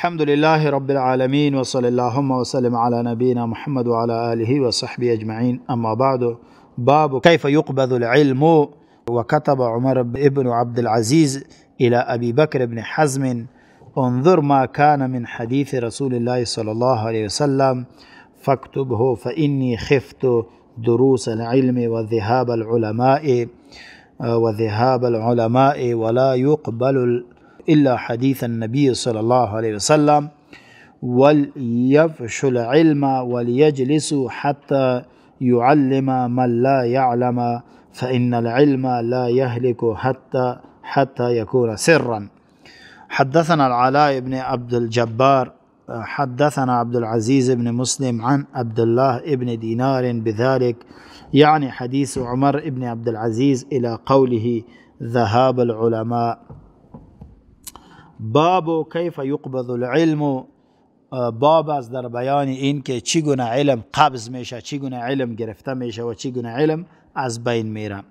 الحمد لله رب العالمين وصلى اللهم وسلم على نبينا محمد وعلى آله وصحبه أجمعين أما بعد باب كيف يقبض العلم وكتب عمر بن عبد العزيز إلى أبي بكر بن حزم انظر ما كان من حديث رسول الله صلى الله عليه وسلم فاكتبه فإني خفت دروس العلم وذهاب العلماء وذهاب العلماء ولا يقبل إلا حديث النبي صلى الله عليه وسلم وليفش العلم وليجلسوا حتى يعلم من لا يعلم فإن العلم لا يهلك حتى حتى يكون سرا حدثنا العلاء بن عبد الجبار حدثنا عبد العزيز بن مسلم عن عبد الله بن دينار بذلك يعني حديث عمر بن عبد العزيز إلى قوله ذهاب العلماء باب کیف یقبض العلم آه، باب از در بیان این که چگونه علم قبض میشه چگونه علم گرفته میشه و چگونه علم از بین میره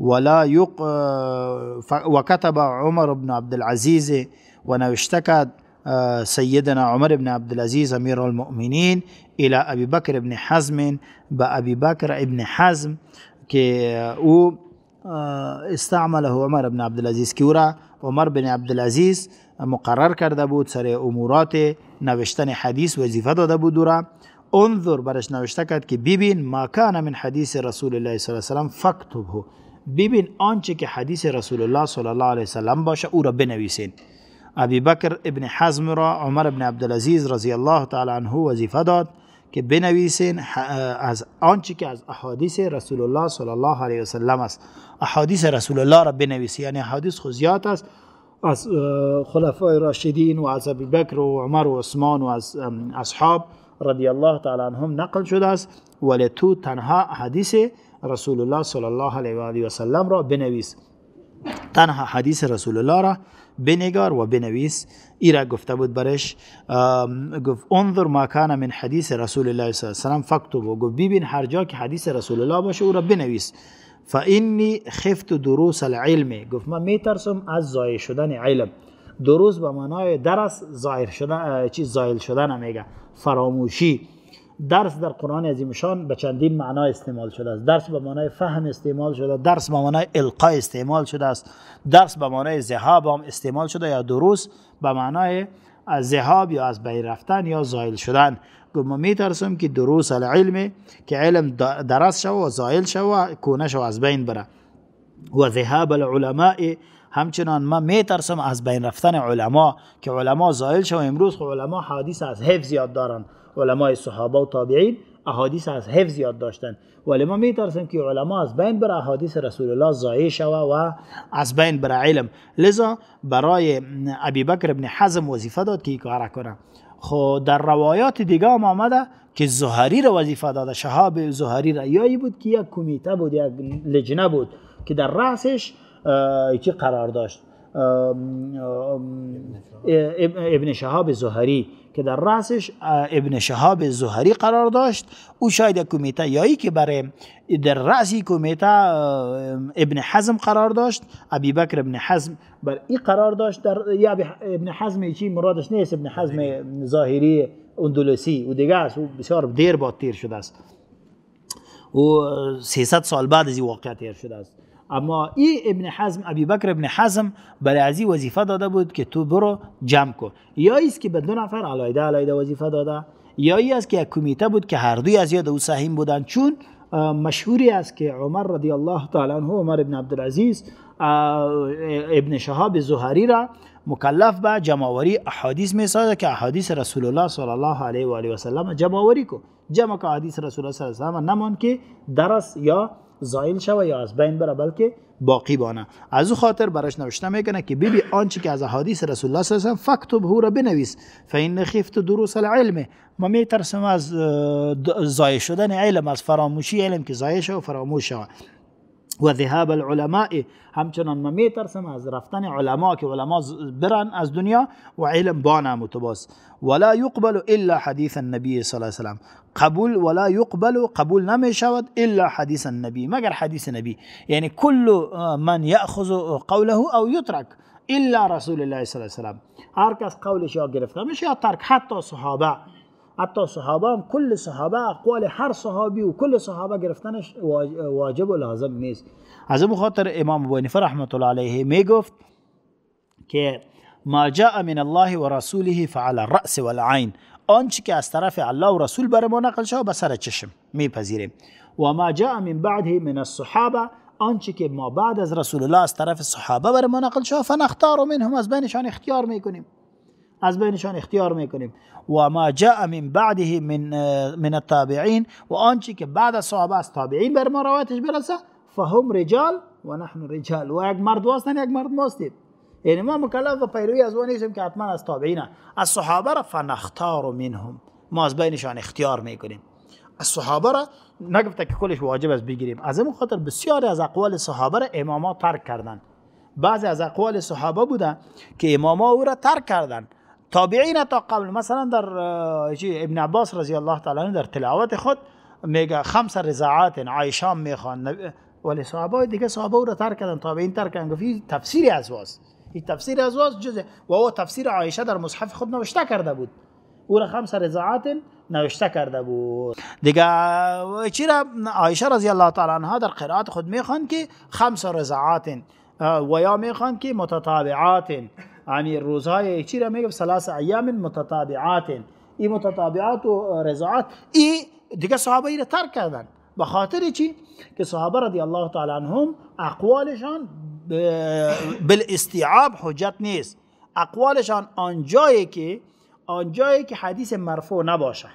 ولا يق آه، وكتب عمر بن عبد العزيز ونوشته آه، سيدنا عمر بن عبد العزيز امير المؤمنين الى ابي بكر بن حزم بابي بكر بن حزم که او استعمله عمر بن عبد کیورا عمر بن عبد مقرر کرده بود سر امورات نوشتن حدیث وظیفه داده بود دوره انظر برش نوشته کرد که ببین ما کان من حدیث رسول الله صلی الله علیه و فکتبه ببین آنچه که حدیث رسول الله صلی الله علیه وسلم باشه او را بنویسین ابی بکر ابن حزم را عمر بن عبدالعزیز رضی الله تعالی عنه وظیفه داد که بنویسین از آنچه که از احادیث رسول الله صلی الله علیه وسلم است احادیث رسول الله را بنویسی یعنی احادیث خود است از خلفای راشدین و از ابی بکر و عمر و عثمان و از اصحاب رضی الله تعالی عنهم نقل شده است ولی تو تنها حدیث رسول الله صلی الله علیه و و سلم را بنویس تنها حدیث رسول الله را بنگار و بنویس ایرا گفته بود برش گفت انظر ما کان من حدیث رسول الله صلی الله علیه و سلم فکتب گفت ببین هر جا که حدیث رسول الله باشه او را بنویس فانی خفت دروس العلم گفت من میترسم از ضایع شدن علم دروس به معنای درس ظاهر شدن چیز زایل شدن میگه فراموشی درس در قرآن شان به چندین معنا استعمال شده است درس به معنای فهم استعمال شده درس به معنای القا استعمال شده است درس به معنای ذهاب هم استعمال شده یا دروس به معنای از ذهاب یا از بین رفتن یا زایل شدن می ترسم که دروس العلم که علم درس شو و زایل شو کونه شو از بین بره و ذهاب العلماء همچنان ما میترسم از بین رفتن علما که علما زائل شو امروز خو خب علما حدیث از حفظ زیاد دارن علمای صحابه و تابعین احادیث از حفظ یاد داشتن ولی ما میترسیم که علما از بین بر احادیث رسول الله ضایع شوه و از بین بر علم لذا برای ابی بکر ابن حزم وظیفه داد که کار کنه خو خب در روایات دیگه هم آمده که زهری را وظیفه داده شهاب زهری یایی بود که یک کمیته بود یک لجنه بود که در رأسش یکی قرار داشت ابن شهاب زهری که در رأسش ابن شهاب زهری قرار داشت او شاید کمیته یایی که برای در رأس کمیته ابن حزم قرار داشت ابی ابن حزم بر این قرار داشت در یا ابن حزم چی مرادش نیست ابن حزم ظاهری اندلسی و دیگه است بسیار دیر با تیر شده است او 300 سال بعد از این واقعه تیر شده است اما ای ابن حزم ابی بکر ابن حزم برای ازی وظیفه داده بود که تو برو جمع کن یا است که به دو نفر علایده علایده وظیفه داده یا ای است که یک کمیته بود که هر دوی از یاد او سهیم بودند چون مشهوری است که عمر رضی الله تعالی عنه عمر ابن عبدالعزیز ابن شهاب زهری را مکلف به جمعوری احادیث می سازد که احادیث رسول الله صلی الله علیه و آله و سلم کو جمع که احادیث رسول الله صلی الله علیه و سلم نمان که درس یا زایل شوه یا از بین بره بلکه باقی بانه از او خاطر براش نوشته میکنه که بیبی آنچه که از احادیث رسول الله صلی الله علیه و فکتب هو را بنویس فین خفت دروس العلم ما میترسم از زایع شدن علم از فراموشی علم که زایه شوه و فراموش شوه و ذهاب العلماء همچنان ما میترسم از رفتن علما که علما برن از دنیا و علم بانه متباس ولا يقبل الا حدیث النبی صلی الله عليه وسلم قبول ولا يقبل قبول نمی شود الا حدیث النبی مگر حدیث نبی یعنی کل من یأخذ قوله او یترک الا رسول الله صلی الله علیه وسلم هر کس قولش یا گرفته میشه یا ترک حتی صحابه حتی صحابه هم کل صحابه اقوال هر صحابی و کل صحابه گرفتنش واجب و لازم نیست از این خاطر امام ابو حنیفه رحمت الله علیه می گفت که ما جاء من الله و رسوله فعلى رأس والعین آنچه که از طرف الله و رسول بر ما نقل شده به سر چشم میپذیریم و ما جاء من بعده من الصحابه آنچه که ما بعد از رسول الله از طرف صحابه بر ما نقل شده فنختار منهم از بینشان اختیار میکنیم از بینشان اختیار میکنیم و ما جاء من بعده من من التابعین و آنچه که بعد از صحابه از تابعین بر ما روایتش برسه فهم رجال و نحن رجال و یک مرد واسن یک مرد ماستیم یعنی ما مکلف و پیروی از اون نیستیم که حتما از تابعینه از صحابه را فنختار منهم ما از بینشان اختیار میکنیم از صحابه را نگفته که کلش واجب است بگیریم از این خاطر بسیاری از اقوال صحابه را اماما ترک کردند بعضی از اقوال صحابه بودن که اماما او را ترک کردند تابعین تا قبل مثلا در آه، ابن عباس رضی الله تعالی در تلاوت خود میگه خمس رضاعات عایشه میخوان ولی صحابه دیگه صحابه را ترک کردن تابعین ترک کردن گفت تفسیر از واس این تفسیر از واس جزء و او تفسیر عایشه در مصحف خود نوشته کرده بود او را خمس رضاعات نوشته کرده بود دیگه چی را عایشه رضی الله تعالی عنها در قرائت خود میخوان که خمس رضاعات آه، و یا میخوان که متتابعات عمي روزهای چی را میگم سلاس ایام متتابعات این متتابعات و رضاعات این دیگه صحابه ای را ترک کردن به خاطر چی که صحابه رضی الله تعالی عنهم اقوالشان بالاستيعاب حجت نیست اقوالشان آنجایی که آنجایی که حدیث مرفوع نباشه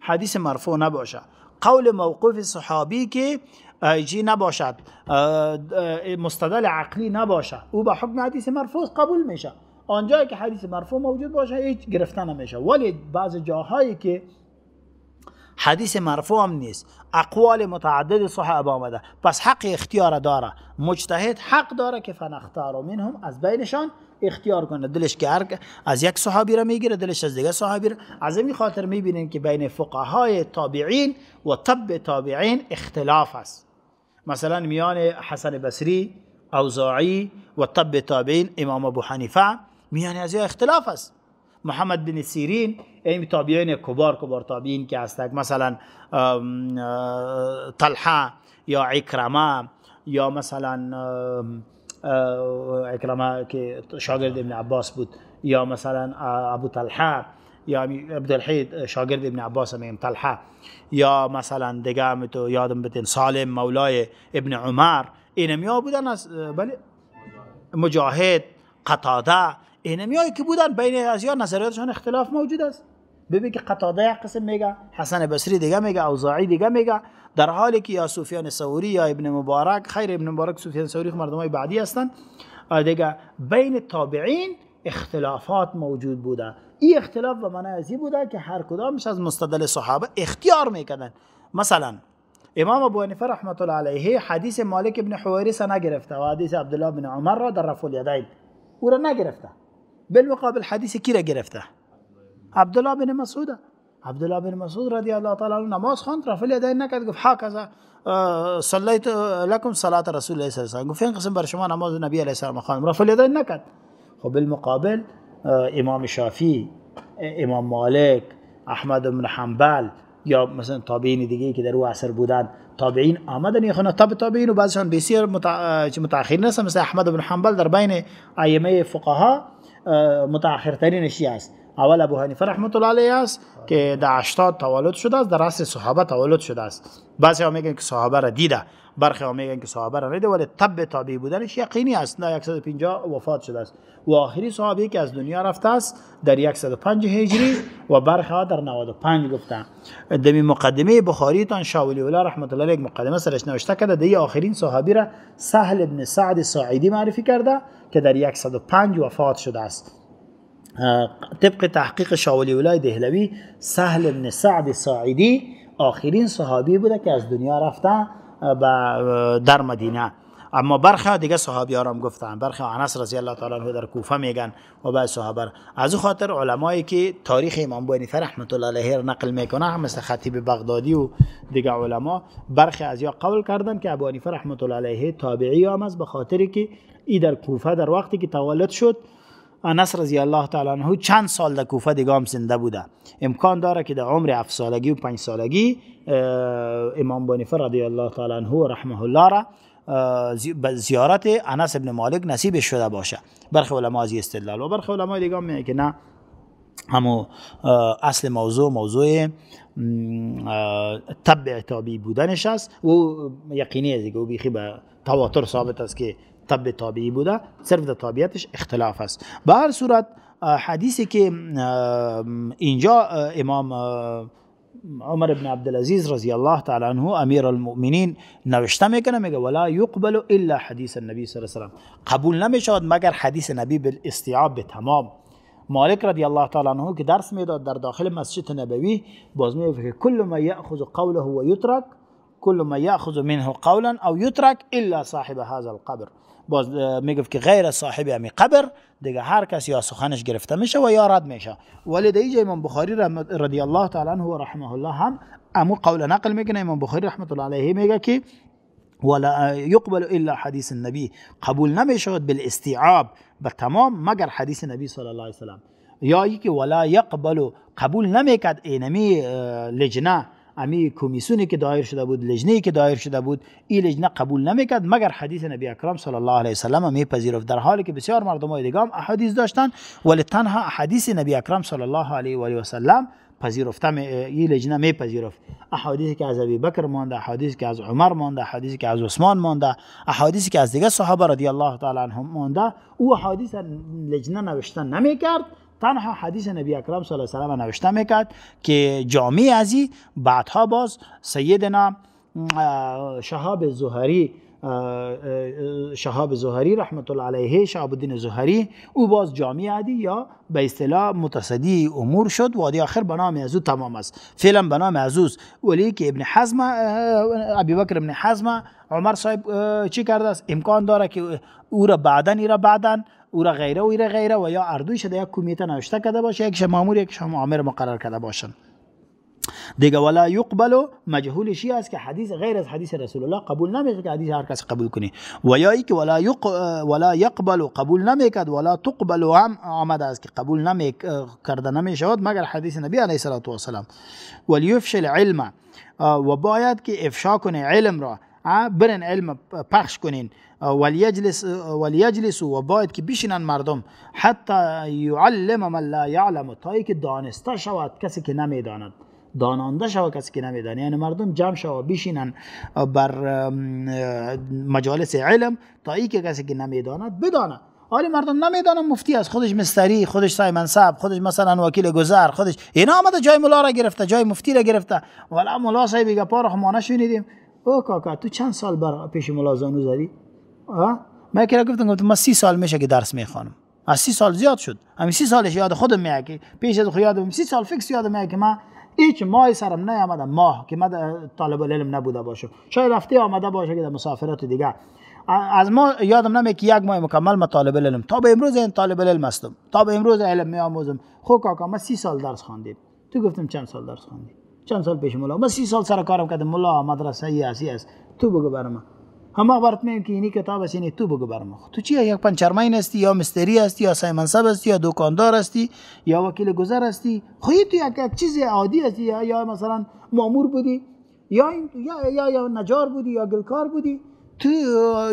حدیث مرفوع نباشه قول موقوف صحابی که ایجی نباشد مستدل عقلی نباشد او به حکم حدیث مرفوع قبول میشه آنجایی که حدیث مرفوع موجود باشه هیچ گرفتن نمیشه ولی بعض جاهایی که حدیث مرفوع هم نیست اقوال متعدد صحابه آمده پس حق اختیار داره مجتهد حق داره که فنختار منهم از بینشان اختیار کنه دلش که از یک صحابی را میگیره دلش از دیگه صحابی را از این خاطر میبینیم که بین فقهای تابعین و طب تابعین اختلاف است مثلا میان حسن بصری اوزاعی و طب تابعین امام ابو حنیفه میان از اختلاف است محمد بن سیرین این تابعین کبار کبار تابعین که هستند مثلا طلحه یا عکرمه یا مثلا عکرمه که شاگرد ابن عباس بود یا مثلا ابو طلحه یا عبد الحید شاگرد ابن عباس هم طلحه یا مثلا دیگه تو یادم بتین سالم مولای ابن عمر اینمیا بودن از بله مجاهد قطاده اینمیایی که بودن بین از یا نظریاتشان اختلاف موجود است ببین که قطاده یک قسم میگه حسن بصری دیگه میگه اوزاعی دیگه میگه در حالی که یا سفیان ثوری یا ابن مبارک خیر ابن مبارک سفیان ثوری خب مردمای بعدی هستند دیگه بین تابعین اختلافات موجود بوده این اختلاف به معنی ازی بوده که هر کدامش از مستدل صحابه اختیار میکنن مثلا امام ابو حنیفه رحمت الله علیه حدیث مالک ابن حویری حویرث گرفته و حدیث عبدالله بن عمر را در رفع الیدین او را نگرفته بالمقابل حدیث کی را گرفته عبدالله بن مسعود عبدالله بن مسعود رضی الله تعالی عنه نماز خواند رفع الیدین نکرد گفت هکذا اه، صلیت لکم صلات رسول الله صلی الله علیه و گفت این قسم بر شما نماز نبی علیه السلام خواندم رفع الیدین نکرد خب بالمقابل امام شافی امام مالک احمد بن حنبل یا مثلا تابعین دیگه که در او اثر بودن تابعین آمدن این خونه تاب تابعین و بعضشان بسیار متأخرین هست مثل احمد بن حنبل در بین ائمه فقها متأخرترین شیعه است اول ابو حنیفه رحمت الله علیه است که در 80 تولد شده است در عصر صحابه تولد شده است بعضی ها میگن که صحابه را دیده برخی ها میگن که صحابه را ندیده ولی طب تابعی بودنش یقینی است نه 150 وفات شده است و آخری صحابی که از دنیا رفته است در 105 هجری و برخی ها در 95 گفتن دمی مقدمه بخاری تان شاولی الله رحمت الله مقدمه سرش نوشته کرده دی آخرین صحابی را سهل ابن سعد ساعدی معرفی کرده که در 105 وفات شده است طبق تحقیق شاولی ولای دهلوی سهل بن سعد ساعدی آخرین صحابی بوده که از دنیا رفته در مدینه اما برخی دیگه صحابی ها هم گفتن برخی انس رضی الله تعالی عنه در کوفه میگن و بعض صحابه از او خاطر علمایی که تاریخ امام بوینی رحمت الله علیه را نقل میکنه مثل خطیب بغدادی و دیگه علما برخی از یا قول کردن که ابو حنیفه رحمت الله علیه تابعی هم است به خاطری که ای در کوفه در وقتی که تولد شد انس رضی الله تعالی عنه چند سال در کوفه دیگام زنده بوده امکان داره که در عمر 7 سالگی و 5 سالگی امام بنیفر رضی الله تعالی عنه رحمه الله را زیارت انس ابن مالک نصیب شده باشه برخی علما از استدلال و برخی علما دیگام میگن که نه همو اصل موضوع موضوع تبع تابی بودنش است و یقینی که او بیخی به تواتر ثابت است که طب تابعی بوده صرف در طبیعتش اختلاف است به هر صورت حدیثی که اینجا امام عمر بن عبدالعزیز رضی الله تعالی عنه امیر المؤمنین نوشته میکنه میگه ولا یقبل الا حدیث النبی صلی الله علیه و قبول نمیشود مگر حدیث نبی بالاستیعاب به تمام مالک رضی الله تعالی عنه که درس میداد در داخل مسجد نبوی باز میگه که کل ما یاخذ قوله و یترک کل ما یاخذ منه قولا او یترک الا صاحب هذا القبر باز آه، میگفت که غیر صاحب امی قبر دیگه هر کس یا سخنش گرفته میشه و یا رد میشه ولی دیگه امام بخاری رضی الله تعالی عنه و رحمه الله هم امو قول نقل میکنه امام بخاری رحمت الله علیه میگه که ولا يقبل آه، الا حديث النبي قبول نمیشود بالاستيعاب به تمام مگر حدیث نبی صلی الله علیه وسلم یا که ولا يقبل قبول نمیکد اینمی آه، لجنه امی کمیسونی که دایر شده بود لجنه که دایر شده بود این لجنه قبول نمیکرد مگر حدیث نبی اکرم صلی الله علیه وسلم میپذیرفت در حالی که بسیار مردم های دیگام احادیث داشتن ولی تنها حدیث نبی اکرم صلی الله علیه و وسلم پذیرفته این لجنه میپذیرفت احادیثی که از ابی بکر مانده احادیثی که از عمر مانده احادیثی که از عثمان مانده احادیثی که از دیگه صحابه رضی الله تعالی عنهم مانده او احادیث لجنه نوشتن نمیکرد تنها حدیث نبی اکرم صلی الله علیه و نوشته میکرد که جامعه ازی بعدها باز سیدنا شهاب زهری شهاب زهری رحمت الله علیه شهاب الدین زهری او باز جامی عدی یا به اصطلاح متصدی امور شد و آخر به نام از تمام است فعلا به نام از ولی که ابن حزم ابی بکر ابن حزم عمر صاحب چی کرده است امکان داره که او را بعدن ای را بعدن او را غیره و ایره غیره و یا اردویش در یک کمیته نوشته کرده باشه یکش مامور یکش عامر مقرر کرده باشن دیگه ولا یقبل مجهول شی است که حدیث غیر از حدیث رسول الله قبول نمیشه که حدیث هر کس قبول کنی و یا ای که ولا یق ولا یقبل قبول نمیکد ولا تقبل هم آمده است که قبول نمی کرده نمیشود مگر حدیث نبی علیه الصلاه و السلام یفشل علم و باید که افشا کنه علم را برن علم پخش کنین ولیجلس ولیجلس و باید که بشینن مردم حتی یعلم من لا یعلم تا که دانسته شود کسی که نمیداند دانانده شود کسی که نمیدانه یعنی مردم جمع شود بشینن بر مجالس علم تا ای که کسی که نمیداند بداند حالی مردم نمیدانم مفتی از خودش مستری خودش سای منصب خودش مثلا وکیل گذر خودش اینا آمده جای ملا را گرفته جای مفتی را گرفته ولی ملا صاحب پا را ما شنیدیم او کاکا تو چند سال بر پیش ملازانو زدی من که گفتم گفتم ما سی سال میشه که درس میخوانم از سی سال زیاد شد همین سی سالش یاد خودم میاد که پیش از خود یادم سی سال فکس یادم میاد که من هیچ ماه سرم نیامده ماه که من طالب علم نبوده باشه. شاید رفته آمده باشه که در مسافرات دیگه از ما یادم نمیاد که یک ماه مکمل من طالب علم تا به امروز این طالب علم هستم تا به امروز علم میآموزم خب کاکا من سی سال درس خواندیم تو گفتم چند سال درس خواندی چند سال پیش ملا من سی سال سر کارم کردم ملا مدرسه ای اسی است تو بگو برم همه برات میگم که اینی کتاب است اینی تو بگو برم خب تو چی یک پنچرمین هستی یا مستری هستی یا سای منصب هستی یا دکاندار هستی یا وکیل گذر هستی خو خب تو یک چیز عادی هستی یا, یا مثلا مامور بودی یا یا یا, یا نجار بودی یا گلکار بودی تو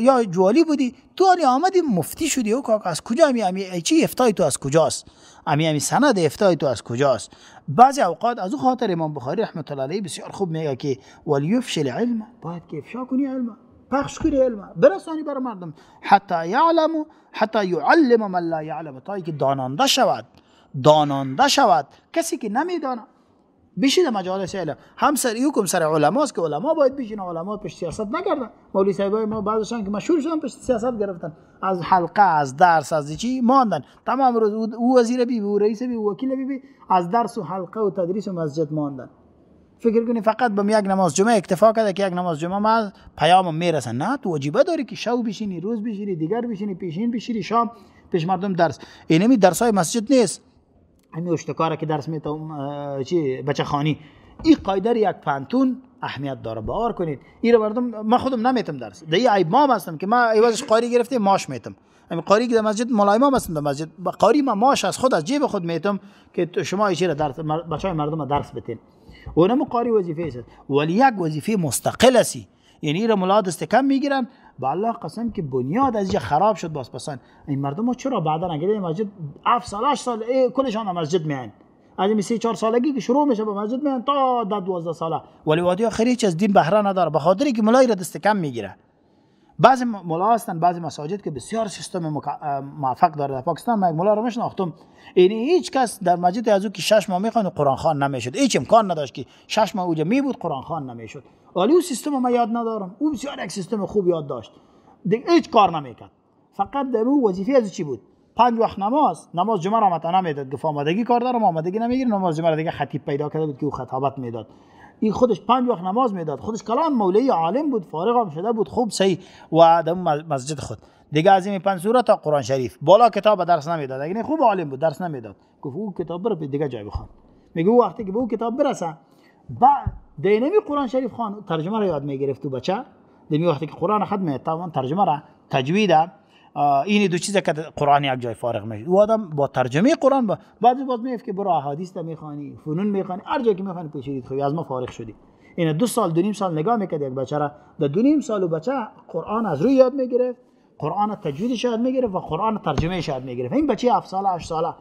یا جوالی بودی تو آنی آمدی مفتی شدی او کاک از کجا میامی؟ امی چی افتای تو از کجاست امی امی سند افتای تو از کجاست بعضی اوقات از او خاطر امام بخاری رحمت الله علیه بسیار خوب میگه که ولی افشل علم باید که افشا کنی علم پخش کنی علم برسانی بر مردم حتی یعلم حتی یعلم من لا یعلم تا که داننده شود داننده شود کسی که نمیداند بیشی در مجالس علم هم سر یکم سر علما است که علما باید بیشین علما پشت سیاست نکردن مولوی صاحبای ما بعضشان که مشهور شدن پشت سیاست گرفتن از حلقه از درس از چی ماندن تمام روز او وزیر بی او رئیس بی او وکیل بی, از درس و حلقه و تدریس و مسجد ماندن فکر کنی فقط به یک نماز جمعه اکتفا کرده که یک نماز جمعه ما پیام میرسن نه تو وجیبه داری که شو بشینی روز بشینی دیگر بشینی پیشین بشینی شام پیش مردم درس اینمی درس های مسجد نیست همین اشتکاره که درس میتون چی بچه خانی این قاعده یک پانتون اهمیت داره باور کنید این رو مردم ما خودم نمیتم درس ده ای ما هستم که ما ایوازش قاری گرفته ماش میتم همین قاری که در مسجد ملایما ما هستم در مسجد قاری ما ماش از خود از جیب خود میتم که شما چی را درس بچهای مردم درس بتین اونم قاری وظیفه است ولی یک وظیفه مستقل است یعنی را ملاد است کم میگیرن به الله قسم که بنیاد از یه خراب شد باز پسند این مردم ها چرا بعدا اگر مسجد 7 سال 8 سال کلشان مسجد میان از این 3 چار سالگی که شروع میشه به مسجد میان تا 12 ساله ولی وادی آخری از دین بهره نداره به خاطری که ملای را دست کم میگیره بعضی ملا هستن بعضی مساجد که بسیار سیستم موفق داره در پاکستان من ملا رو میشناختم خب، یعنی هیچ کس در مسجد از او که شش ماه میخوان قرآن خوان نمیشد هیچ امکان نداشت که شش ماه اوجا می بود قرآن خوان نمیشد ولی او سیستم ما یاد ندارم او بسیار یک سیستم خوب یاد داشت دیگه هیچ کار نمیکرد فقط در او وظیفه از چی بود پنج وقت نماز نماز جمعه را متنا میداد گفت آمادگی کار دارم آمادگی نمیگیره نماز جمعه را دیگه خطیب پیدا کرده بود که او خطابت میداد این خودش پنج وقت نماز میداد خودش کلان مولای عالم بود فارغ هم شده بود خوب صحیح و در مسجد خود دیگه از این پنج سوره تا قرآن شریف بالا کتاب درس نمیداد اگه خوب عالم بود درس نمیداد گفت او کتاب بر دیگه جای بخواد میگه او وقتی که به او کتاب برسه با دینمی قرآن شریف خوان ترجمه رو یاد میگرفت تو بچه دیمی وقتی که قرآن ختمه توان ترجمه را تجوید این دو چیزه که قرآن یک جای فارغ میشه او آدم با ترجمه قرآن با بعضی باز میفت که برو احادیث میخوانی فنون میخوانی هر جایی که میخوانی پیشید خوبی از ما فارغ شدی این دو سال دو نیم سال نگاه میکرد یک بچه را در دو نیم سال و بچه قرآن از روی یاد میگرفت قرآن تجوید شاید میگرفت و قرآن ترجمه شاید میگرفت این بچه هفت ساله 8 ساله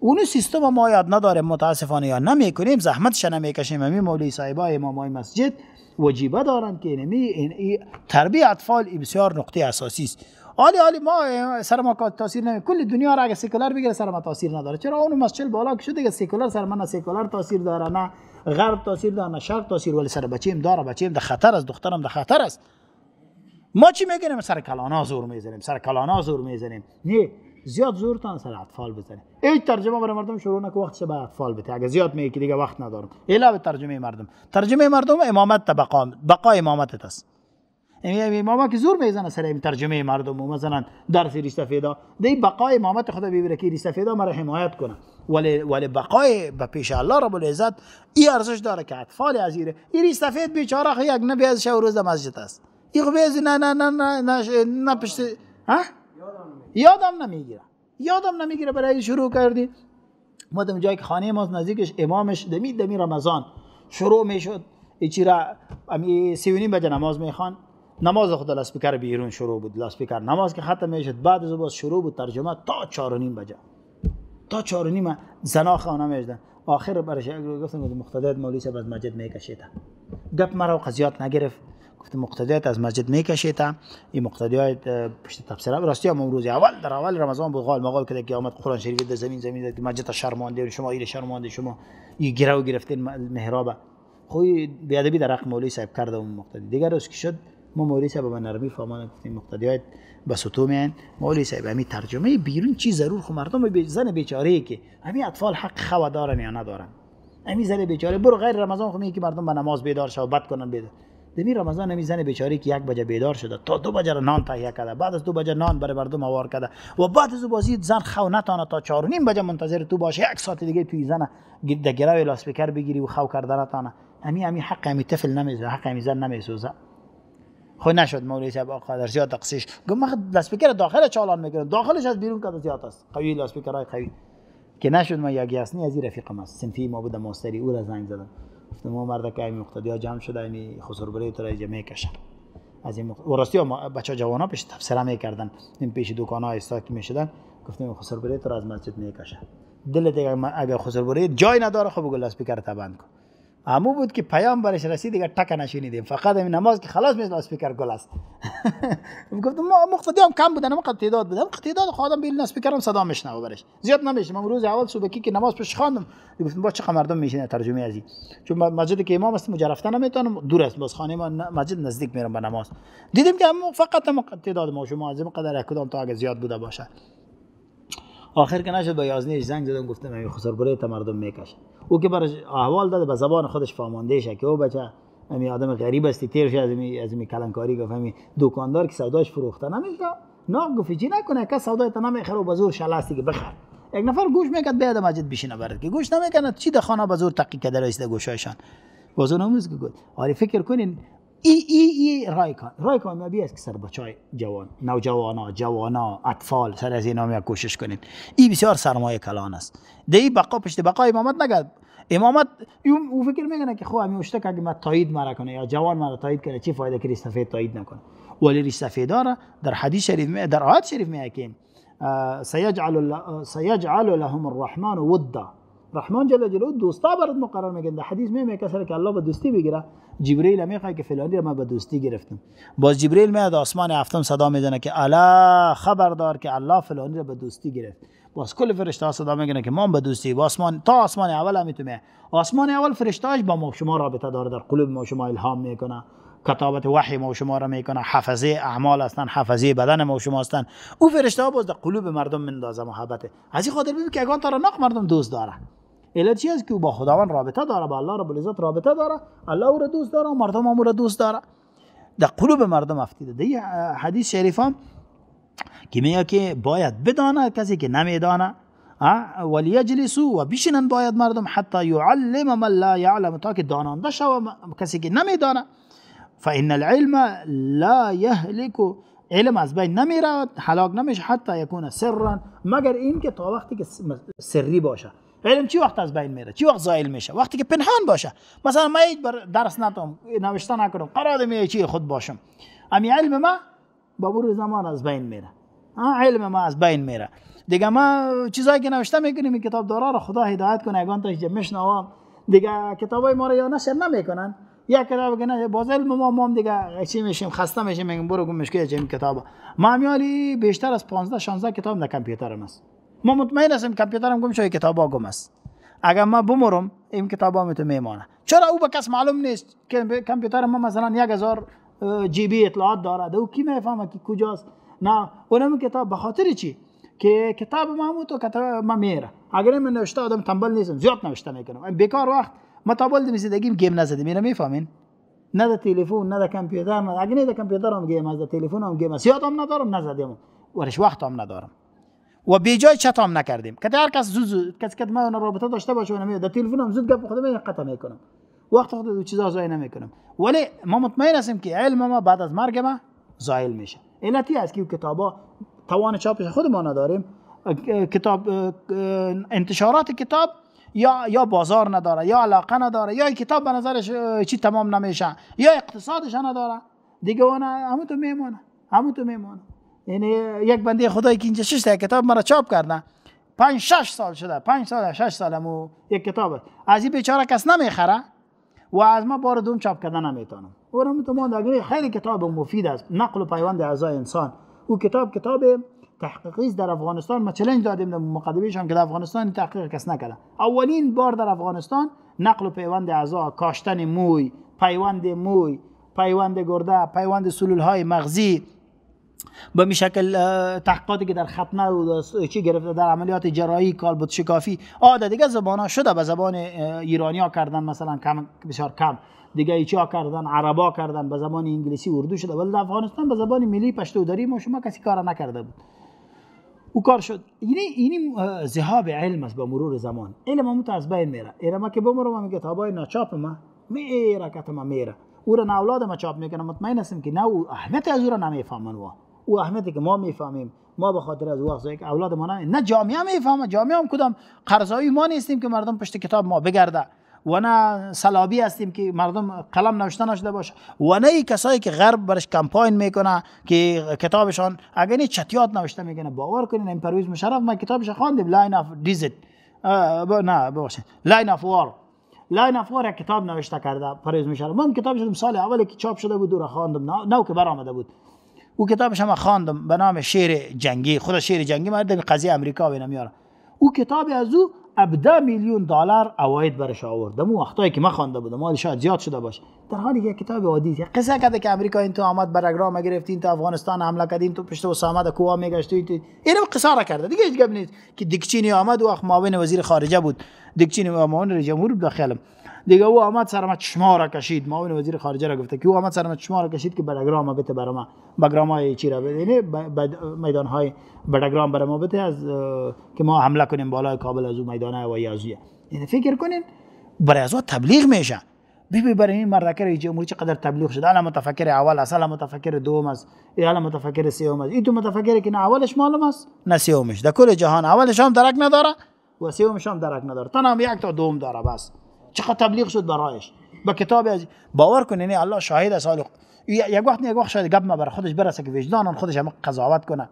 اونو سیستم ما یاد نداره متاسفانه یا نمیکنیم زحمتش نمیکشیم همین مولوی صاحبا امامای مسجد وجیبه دارن که اینمی این ای تربیت اطفال ای بسیار نقطه اساسی است عالی عالی ما سر ما تاثیر نمی کل دنیا را اگه سکولار بگیره سر ما تاثیر نداره چرا اون مسجد بالا که شده که سکولار سر من سکولار تاثیر داره نه غرب تاثیر داره نه شرق تاثیر ولی سر بچیم داره بچیم ده خطر است دخترم ده خطر است ما چی میگیم سر کلانا زور میزنیم سر کلانا زور میزنیم نه زیاد زور زورتان سر اطفال بزنه هیچ ترجمه برای مردم شروع نکو وقتش به اطفال بده اگه زیاد میگی دیگه وقت ندارم الا به ترجمه مردم ترجمه مردم امامت بقا بقا امامت است یعنی امامه که زور میزنه سر این ترجمه مردم و مثلا درس ریستفیدا دی بقای امامت خدا بیبرکی که ریستفیدا مرا حمایت کنه ولی ولی بقای به پیش الله رب العزت ای ارزش داره که اطفال عزیزه این ریستفید بیچاره خیلی یک نبی از شهر روز مسجد است این بیز نه نه نه نه نه, نه پشت ها یادم نمیگیره یادم نمیگیره برای شروع کردی ما جای جایی که خانه ما نزدیکش امامش دمی دمی رمضان شروع میشد چرا امی سیونی بجه نماز میخوان نماز خود لاسپیکر بیرون شروع بود لاسپیکر نماز که ختم میشد بعد از باز شروع بود ترجمه تا چهار و نیم بجا تا چهار و نیم زنا خانه میشدن آخر برش اگر گفتم مقتدیت مولوی صاحب از مسجد میکشید گپ مرا قضیات نگرفت گفت مقتدیت از مسجد میکشید این مقتدیات پشت تفسیر راستی هم امروز اول در اول رمضان بود قال مقال که قیامت قرآن شریف در زمین زمین در مسجد شرمانده شما این شرمانده شما این گرو گرفتین محرابه خوی بیادبی در حق مولوی صاحب کرده اون مقتدی دیگر روز که شد ما مولوی صاحب به نرمی فهمان گفتیم مقتدیات به سطو میان مولوی صاحب همین ترجمه بیرون چی ضرور خو مردم بی زن بیچاره که همین اطفال حق خوا دارن یا ندارن همین زن بیچاره برو غیر رمضان خو که مردم به نماز بیدار شو بد کنن بیدار دمی رمضان همین زن بیچاره که یک بجه بیدار شده تا دو بجه نان تهیه کرده بعد از دو بجه نان برای مردم آوار کرده و بعد از بازی زن خو نتانه تا چهار نیم بجه منتظر تو باشه یک ساعت دیگه توی زن در گراوی لاسپیکر بگیری و خو کرده نتانه همین امی حق همین طفل نمیزه حق همین زن نمیسوزه خو خب نشد مولوی صاحب در زیاد تقصیش گفت من خب لاسپیکر داخل چالان میگیرم داخلش از بیرون کد زیاد است قوی لاسپیکرای قوی که نشد ما یک یسنی از این رفیقم است سنفی ما بود ماستری او را زنگ زدم گفتم ما مرد که این مقتدیا جمع شده این بره تو را جمع کشم از این مقت... و راستی بچه جوانا پیش تفسیره میکردن این پیش دکان ها استاک میشدن گفتیم بره تو را از مسجد میکشم دل دیگه اگر بره جای نداره خب بگو لاسپیکر کن امو بود که پیام برش رسید دیگه تک نشینیدیم فقط این نماز که خلاص میشه اسپیکر گل است گفتم ما مقتدی هم کم بودن مقدار تعداد بودن تعداد خودم بیل اسپیکر هم صدا میشنوه برش زیاد من روز اول صبح که نماز پیش خواندم گفتم با چه مردم میشینه ترجمه ازی چون مسجد که امام است مجرفته نمیتونم دور است باز خانه ما مسجد نزدیک میرم به نماز دیدیم که فقط تعداد ما شما از قدر کدام تا اگه زیاد بوده باشه آخر که نشد با یازنیش زنگ زدم گفتم این بره تا مردم میکشه او که برای احوال داد به زبان خودش فاماندهشه که او بچه امی آدم غریب هستی تیر شد از امی از امی کلنکاری گفت امی دوکاندار که سوداش فروخته نمیشه نه گفت چی نکنه که سودای تا نمیخره و بزور شلستی شلاستی که بخر یک نفر گوش میکرد بیاد مجد بشینه نبرد که گوش نمیکنه چی ده خانه بزور تقی کده گوشایشان بازو نموز گفت آره فکر کنین ای ای ای رایکان رایکان ما است که سر بچای جوان نوجوانا جوانا اطفال سر از اینا کوشش کنید. ای بسیار سرمایه کلان است دی بقا پشت بقا امامت نگد امامت او فکر میکنه که خو همین اشتک اگه ما تایید مرا کنه یا جوان مرا تایید کنه چی فایده که سفید تایید نکنه ولی ریش داره در حدیث شریف می در آیت شریف میگه سیجعل سیجعل لهم الرحمن ودا رحمان جل جلاله دوستا برات مقرر میگن حدیث میمه کسر که الله به دوستی بگیره جبرئیل میگه که فلانی را من به دوستی گرفتم باز جبریل میاد آسمان هفتم صدا میزنه که الا خبردار که الله فلانی را به دوستی گرفت باز کل فرشته ها صدا میگنه که ما به دوستی با آسمان تا آسمان اول هم میتونه آسمان اول فرشتهاش با ما شما رابطه داره در قلوب ما شما الهام میکنه کتابت وحی ما و شما را میکنه حفظه اعمال هستن حفظه بدن ما شما هستن او فرشته ها باز در قلوب مردم مندازه محبته از این خاطر ببین که اگان نق مردم دوست داره علت چی است که او با خداوند رابطه داره با الله رب العزت رابطه داره الله او را دوست داره و مردم هم او را دوست داره در قلوب مردم افتیده در حدیث شریف هم که میگه که باید بدانه کسی که نمیدانه جلسو و بشینن باید مردم حتی یعلم من لا یعلم تا که دانانده شوه کسی که نمیدانه فإن العلم لا يهلك علم از بین نمیرود حلاق نمیشه حتی یکون سرا مگر این که تا وقتی که سری باشه علم چی وقت از بین میره چی وقت زائل میشه وقتی که پنهان باشه مثلا من هیچ بر درس نتم نوشته نکنم قرار می چی خود باشم امی علم ما با مرور زمان از بین میره علم ما از بین میره دیگه ما چیزایی که نوشته میکنیم این کتاب دارا رو خدا هدایت کنه اگان تا دیگه کتابای ما رو یا نشر نمیکنن یک کتاب که نه باز علم ما ما دیگه چی میشیم خسته میشیم میگم برو گمش مشکل چه کتابا ما میالی بیشتر از 15 16 کتاب در کامپیوترم است ما مطمئن هستیم کامپیوترم گم شده کتابا گم است اگر ما بمرم این کتابا می تو میمانه چرا او به کس معلوم نیست که کامپیوتر ما مثلا 1000 جی بی اطلاعات داره او کی میفهمه که کجاست نه اونم کتاب به خاطر چی که کتاب ما تو کتاب ما میره اگر من نوشته آدم تنبل نیستم زیاد نوشته میکنم بیکار وقت ما تا بال دمی گیم نزده میره میفهمین نه د تلفون نه د کامپیوتر نه اگه نه هم گیم از د تلفن هم گیم است هم ندارم نزدیم ورش وقت هم ندارم و بی جای چت هم نکردیم که هر کس زود کس کد ما نه رابطه داشته باشه و نمیاد د هم زود گپ خودم قطع میکنم وقت خود دو چیزا زای نمیکنم ولی ما مطمئن هستیم که علم ما بعد از مرگ ما زایل میشه علتی است که کتابا توان چاپش خود ما نداریم کتاب انتشارات کتاب یا یا بازار نداره یا علاقه نداره یا کتاب به نظرش چی تمام نمیشه یا اقتصادش نداره دیگه اون همون تو میمونه همون تو میمونه یعنی یک بنده خدایی که اینجا شش تا کتاب مرا چاپ کردن پنج شش سال شده پنج سال شش سال مو یک کتاب از این بیچاره کس نمیخره و از ما بار دوم چاپ کردن نمیتونم اونم تو ما خیلی کتاب مفید است نقل و پیوند اعضای انسان او کتاب کتاب تحقیقی در افغانستان ما چلنج دادیم در مقدمهشان که در افغانستان تحقیق کس نکردن اولین بار در افغانستان نقل و پیوند اعضا کاشتن موی پیوند موی پیوند گرده پیوند سلول های مغزی به میشکل شکل تحقیقاتی که در ختنه و چی گرفته در عملیات جراحی کالبد شکافی آده دیگه زبان ها شده به زبان ایرانی ها کردن مثلا کم بسیار کم دیگه ها کردن عربا کردن به زبان انگلیسی اردو شده ولی در افغانستان به زبان ملی پشتو داریم و شما کسی کار نکرده بود او کار شد یعنی, یعنی، این ذهاب علم است با مرور زمان علم مت از بین میره ایره ما که بمرم ما میگه تابای ناچاپ ما میره که ما میره او را نه اولاد ما چاپ میکنه مطمئن هستم که نه او احمد از او را نمیفهمن او احمدی که ما میفهمیم ما به خاطر از وقت یک اولاد ما نه نه جامعه میفهمه جامعه هم کدام قرضایی ما نیستیم که مردم پشت کتاب ما بگرده و نه سلابی هستیم که مردم قلم نوشته نشده باشه و نه کسایی که غرب برش کمپاین میکنه که کتابشان اگر نه چتیات نوشته میکنه باور کنین این پرویز مشرف ما کتابش خواندیم لاین اف دیزت نه باشه. لاین اف وار لاین اف وار کتاب نوشته کرده پرویز مشرف من کتابش سال اولی که چاپ شده بود دور خواندم نو که برآمده بود او کتابش هم خواندم به نام شعر جنگی خود شعر جنگی مرد قضیه امریکا بینم او کتابی از او ابدا میلیون دلار اواید برش آورد دمو وقتایی که ما خوانده بودم مال شاید زیاد شده باشه در حالی که کتاب عادی است قصه کرده که امریکا این تو آمد برگرام گرفتین تو افغانستان حمله کردین تو پشت اسامه ده کوه میگشتین اینو قصاره کرده دیگه هیچ گپ نیست که دکچینی آمد و معاون وزیر خارجه بود دکچینی معاون رئیس جمهور بود دیگه او آمد سر ما چشما را کشید معاون وزیر خارجه را گفته که او آمد سر ما را کشید که بلگرام بده برای ما بگرام های چی را بده یعنی میدان های بلگرام برای ما از که ما حمله کنیم بالای کابل از او میدان های ویازیه یعنی فکر کنین برای از تبلیغ میشه بی بی برای این مردکه جمهوری چقدر تبلیغ شده الان متفکر اول اصلا متفکر دوم است الان متفکر سوم است این تو متفکره که نه اولش معلوم است نه سومش در کل جهان اولش هم درک نداره و سومش هم درک نداره تنها یک تا دوم داره بس چقدر تبلیغ شد برایش با کتاب از باور کن یعنی الله شاهد است حال یک وقت یک وقت شاید گپ ما بر خودش برسه که وجدان خودش هم قضاوت کنه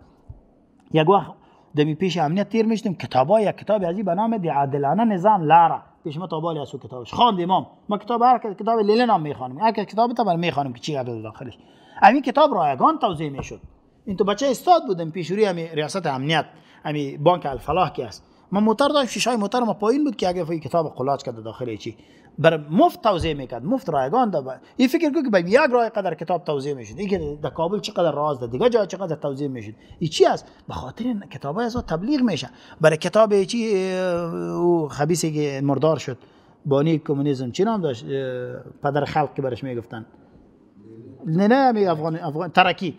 یک وقت دمی پیش امنیت تیر میشتیم کتابای یک کتاب ازی به نام دی عادلانه نظام لارا پیش ما تابالی اسو کتابش خواند امام ما کتاب هر کتاب لیله نام میخوانم هر کتاب تا بر میخوانم که چی قبل داخلش همین کتاب رایگان توزیع میشد این تو بچه استاد بودم پیشوری ریاست امنیت امی بانک الفلاح کی است ما موتر داشت شیشه موتر ما پایین بود که اگه فای کتاب خلاص کرده داخل چی بر مفت توزیع میکرد مفت رایگان ده این فکر کو که به یک رای قدر کتاب توزیع میشد این که در کابل چقدر راز ده دیگه جا چقدر توزیع میشد این چی است به خاطر کتاب های از تبلیغ میشه برای کتاب چی او خبیسی که مردار شد بانی کمونیسم چی نام داشت پدر خلق که برش میگفتن نه نه می افغان افغان ترکی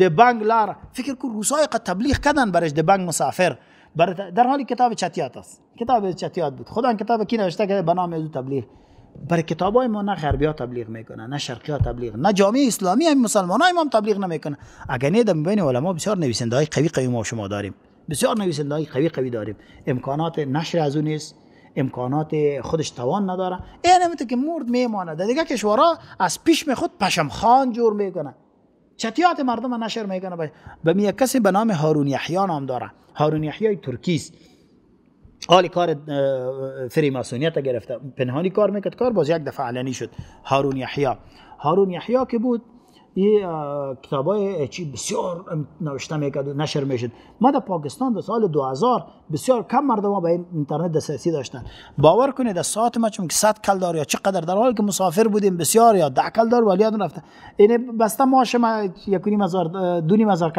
د بنگلار فکر کو روسای قد تبلیغ کردن برش د بنگ مسافر در حالی کتاب چتیات است کتاب چتیات بود خدا این کتاب کی نوشته که به نام از تبلیغ بر کتابای ما نه غربیا تبلیغ میکنه نه شرقیا تبلیغ نه جامعه اسلامی هم مسلمان های ما هم تبلیغ نمیکنه اگر نه دم بین علما بسیار نویسنده های قوی قوی ما شما داریم بسیار نویسنده های قوی قوی داریم امکانات نشر از اون نیست امکانات خودش توان نداره این که مرد میمانه در دیگه کشورها از پیش می خود پشم خان جور میکنه چتیات مردم نشر میکنه به می کسی به نام هارون یحیی نام داره هارون یحیای ترکی است حال کار فریماسونیت گرفته پنهانی کار میکرد کار باز یک دفعه علنی شد هارون یحیا هارون یحیا که بود ی کتابای چی بسیار نوشته میکرد نشر میشد ما در پاکستان در سال 2000 بسیار کم مردم به اینترنت دسترسی داشتن باور کنید در ساعت ما چون که 100 کل دار یا چقدر در حال که مسافر بودیم بسیار یا 10 کل ولی یادم رفته این یعنی بسته ماش ما یک نیم هزار دو نیم هزار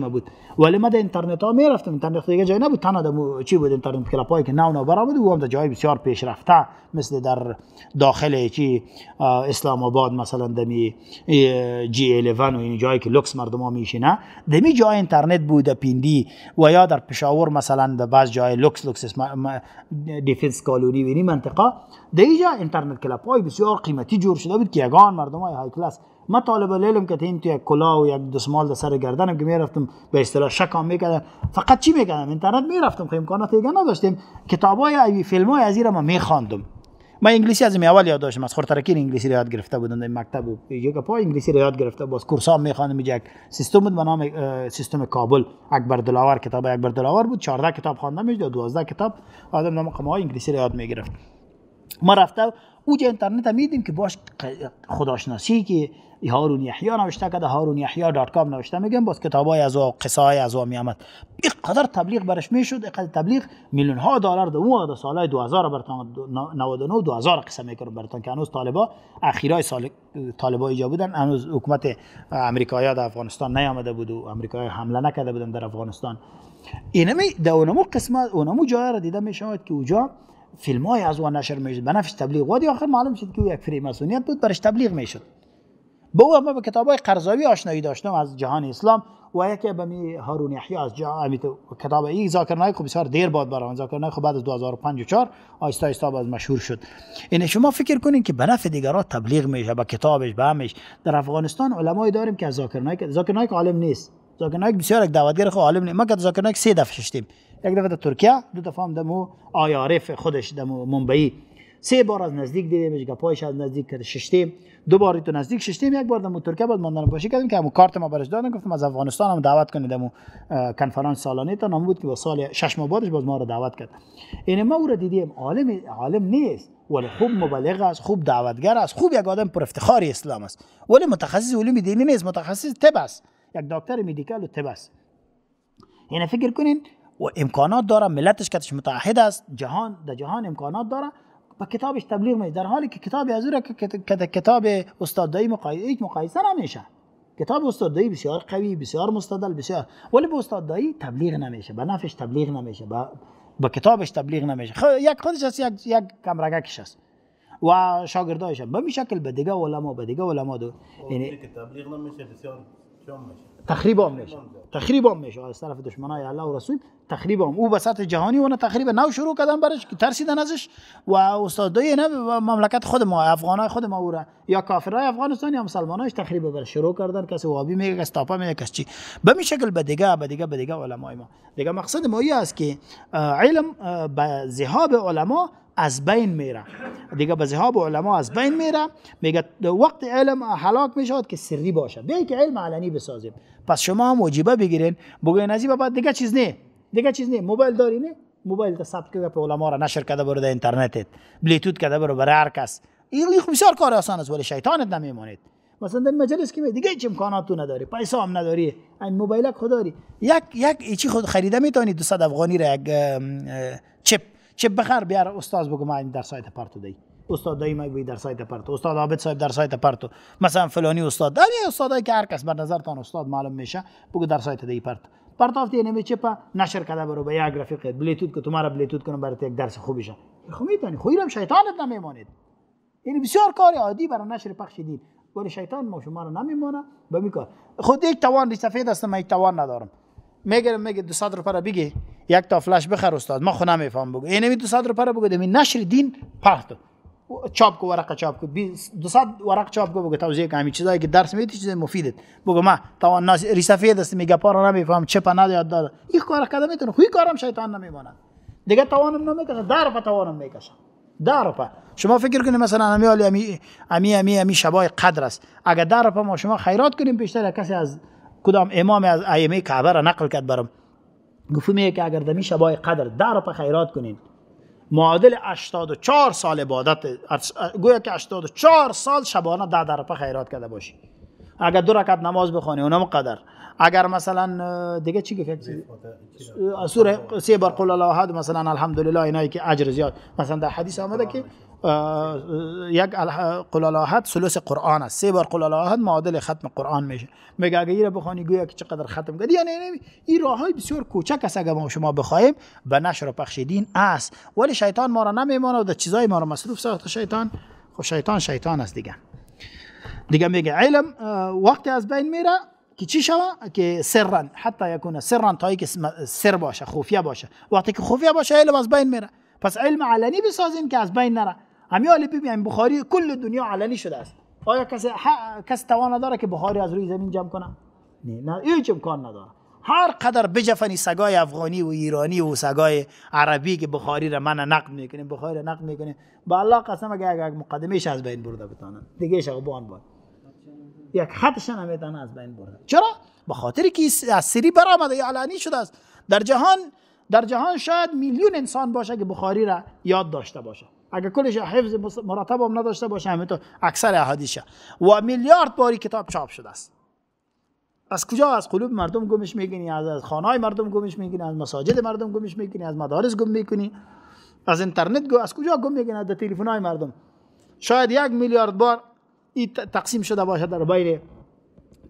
ما بود ولی ما در اینترنت ها می رفتم اینترنت دیگه جای نبود تنها در چی بود اینترنت پای که نو نو برآمد و هم در جای بسیار پیشرفته مثل در داخل اسلام آباد مثلا دمی جی 11 و این جایی که لوکس مردم ها میشینه دمی جای اینترنت بوده پیندی و یا در پشاور مثلا در بعض جای لوکس لوکس دیفنس کالونی و اینی منطقه در اینجا اینترنت کلاب های بسیار قیمتی جور شده بود که یگان مردم های های کلاس ما طالب لیلم که این تو یک کلا و یک دسمال در سر گردنم که میرفتم به اصطلاح شکام میکردم فقط چی میکردم اینترنت میرفتم که امکانات دیگه نداشتیم کتابای ای فیلمای از ما میخواندم ما انگلیسی از اول یاد داشتم از خورترکین انگلیسی را یاد گرفته بودم در مکتب یک پای انگلیسی ریاد یاد گرفته باز ها میخوانم یک سیستم بود به نام سیستم کابل اکبر دلاور کتاب اکبر دلاور بود 14 کتاب خوانده میشد 12 کتاب آدم نام قما انگلیسی ریاد یاد میگرفت ما رفته او جا اینترنت هم میدیم که باش خداشناسی که هارون یحیا نوشته کرده هارون یحیا دات کام نوشته میگم باز کتابای از او قصه های از میامد اینقدر تبلیغ برش میشد اینقدر تبلیغ میلیون ها دلار در اون در سال 2000 برتان 99 2000 قصه میکنم برتان که هنوز طالبا اخیرای سال طالبا ایجا بودن هنوز حکومت امریکایی در افغانستان نیامده بود و امریکایی حمله نکرده بودن در افغانستان اینمی در اونمو قسمت اونمو جای را دیده میشود که اونجا فیلم های از اون نشر میشد بنفش تبلیغ وادی آخر معلوم شد که او یک فریماسونیت بود برش تبلیغ میشد به او به کتاب های قرضاوی آشنایی داشتم از جهان اسلام و یکی به می هارون یحیی از جهان کتاب ای زاکرنای بسیار دیر بود برام زاکرنای خب بعد از 2005 و 4 آیستا آیستا باز مشهور شد این یعنی شما فکر کنین که به نفع دیگرا تبلیغ میشه با کتابش به همش در افغانستان علمای داریم که از زاکرنای زاکرنای عالم نیست زاکرنایک بسیار یک دعوتگر خو خب عالم نیست ما که زاکرنایک سه دفعه شدیم یک دفعه در ترکیه دو دفعه هم دمو آیارف خودش دمو ممبئی سه بار از نزدیک که پایش از نزدیک کرد ششتم دو باری تو نزدیک ششتم یک بار دمو ترکیه بود ماندن باشی کردیم که همو کارت ما برش دادن گفتم از افغانستان هم دعوت کنید همو کنفرانس سالانه تا نام بود که با سال شش ماه بعدش باز ما رو دعوت کرد این ما او رو دیدیم عالم عالم نیست ولی خوب مبلغ است خوب دعوتگر است خوب یک آدم پر افتخار اسلام است ولی متخصص علوم دینی نیست متخصص طب است یک دکتر مدیکال و طب است یعنی فکر کنین و امکانات داره ملتش کتش متحد است جهان در جهان امکانات داره کتابش تبلیغ می در حالی که کتاب ازوره که کتاب استادایی مقایسه هیچ مقایسه نمیشه کتاب استادایی بسیار قوی بسیار مستدل بسیار ولی به استادایی تبلیغ نمیشه به نفش تبلیغ نمیشه به با... کتابش تبلیغ نمیشه خب، یک خودش است یک یک کمرگکش است و شاگردایش به شکل به دیگه علما به دیگه علما دو خب، یعنی تبلیغ نمیشه میشه تخریب هم نشه تخریب هم میشه از طرف دشمنای الله و رسول تخریب او به سطح جهانی و تخریب نو شروع کردن برش که ترسیدن ازش و استادای نه مملکت خود ما افغانای خود ما او را یا کافرای افغانستان یا مسلمانایش تخریب بر شروع کردن کسی وابی میگه کس تاپا میگه کس چی به می شکل به دیگه به دیگه به دیگه علمای ما دیگه مقصد ما است که علم به ذهاب علما از بین میره دیگه به ذهاب علما از بین میره میگه وقت علم هلاک میشود که سری باشه. بیایی که علم علنی بسازیم پس شما هم وجیبه بگیرین بگوین از بعد دیگه چیز نه دیگه چیز نه موبایل داری نه موبایل تا ثبت کرده علما را نشر کرده برو در اینترنتت بلوتوت کرده بر برای هر کس این بسیار کار آسان است ولی شیطانت نمیماند مثلا در مجلس که دیگه هیچ امکانات تو نداری پیسه هم نداری این موبایل خود داری یک یک چی خود خریده میتونی 200 افغانی را یک چپ چه بخر بیار استاد بگو این در سایت پرتو دی استاد ما مگوی در سایت پرتو استاد عابد صاحب در سایت پرتو مثلا فلانی استاد داری استادای که هر کس بر تان استاد معلوم میشه بگو در سایت دی پرتو پرتافت یعنی چه پا نشر کرده برو به یک رفیق بلیتوت که تمہارا بلیتوت کنم برات یک درس خوبی شه خب میتونی هم شیطانت نمیماند این یعنی بسیار کاری عادی برای نشر پخش دین ولی شیطان ما شما را نمیمانه به کار خود یک توان سفید است من یک توان ندارم میگه میگه 200 روپیه بگی یک تا فلش بخر استاد ما خو نمیفهم بگو نمی 200 روپیه بگو دمی نشر دین پخت چاپ کو ورقه چاپ کو 200 ورق چاپ کو بگو توضیح کمی چیزایی که درس میدی چیز مفیدت بگو ما تو ناس ریسفید دست میگه پارا نمیفهم چه پ یاد داد این کار کردم میتونه خوی کارم شیطان نمیمونه دیگه توانم نمیکنه در په توانم میکشم در په شما فکر کنید مثلا امی امی امی امی, امی شبای قدر است اگر در په ما شما خیرات کنیم بیشتر کسی از کدام امام از ائمه کعبه را نقل کرد برام گفتم که اگر دمی شبای قدر در په خیرات کنین معادل 84 سال عبادت گویا که 84 سال شبانه ده در په خیرات کرده باشی اگر دو رکعت نماز بخونی اونم قدر اگر مثلا دیگه چی گفت سوره سه بار قول الله احد مثلا الحمدلله اینایی که اجر زیاد مثلا در حدیث آمده که یک قلالاحد سلوس قرآن است سه بار قلالاحد معادل ختم قرآن میشه میگه اگه این را بخوانی گویا که چقدر ختم کردی یعنی این راه های بسیار کوچک است اگه ما شما بخوایم به نشر و پخش دین است ولی شیطان ما را نمیمانه و در چیزای ما را مصروف ساخت شیطان خب شیطان شیطان است دیگه دیگه میگه علم وقتی از بین میره که چی شوه که سررن حتی یکونه سرا تا که سر باشه خفیه باشه وقتی که خفیه باشه علم از بین میره پس علم علنی بسازیم که از بین نره همین آل بیم بخاری کل دنیا علنی شده است آیا کسی کس توان داره که بخاری از روی زمین جمع کنه نه نه هیچ امکان نداره هر قدر بجفنی سگای افغانی و ایرانی و سگای عربی که بخاری را من نقد میکنیم بخاری را نقد میکنیم با الله قسم اگه مقدمه مقدمش از بین برده بتانن دیگه شو بان یک خطش هم از بین برده چرا به خاطر که از سری برآمده یا علنی شده است در جهان در جهان شاید میلیون انسان باشه که بخاری را یاد داشته باشه اگر کلش حفظ مرتب نداشته باشه همین تو اکثر احادیثه و میلیارد باری کتاب چاپ شده است از کجا از قلوب مردم گمش میگینی از خانهای مردم گمش میگینی از مساجد مردم گمش میگینی از مدارس گم میکنی از اینترنت گو از کجا گم میکنی از تلفن های مردم شاید یک میلیارد بار این تقسیم شده باشه در بین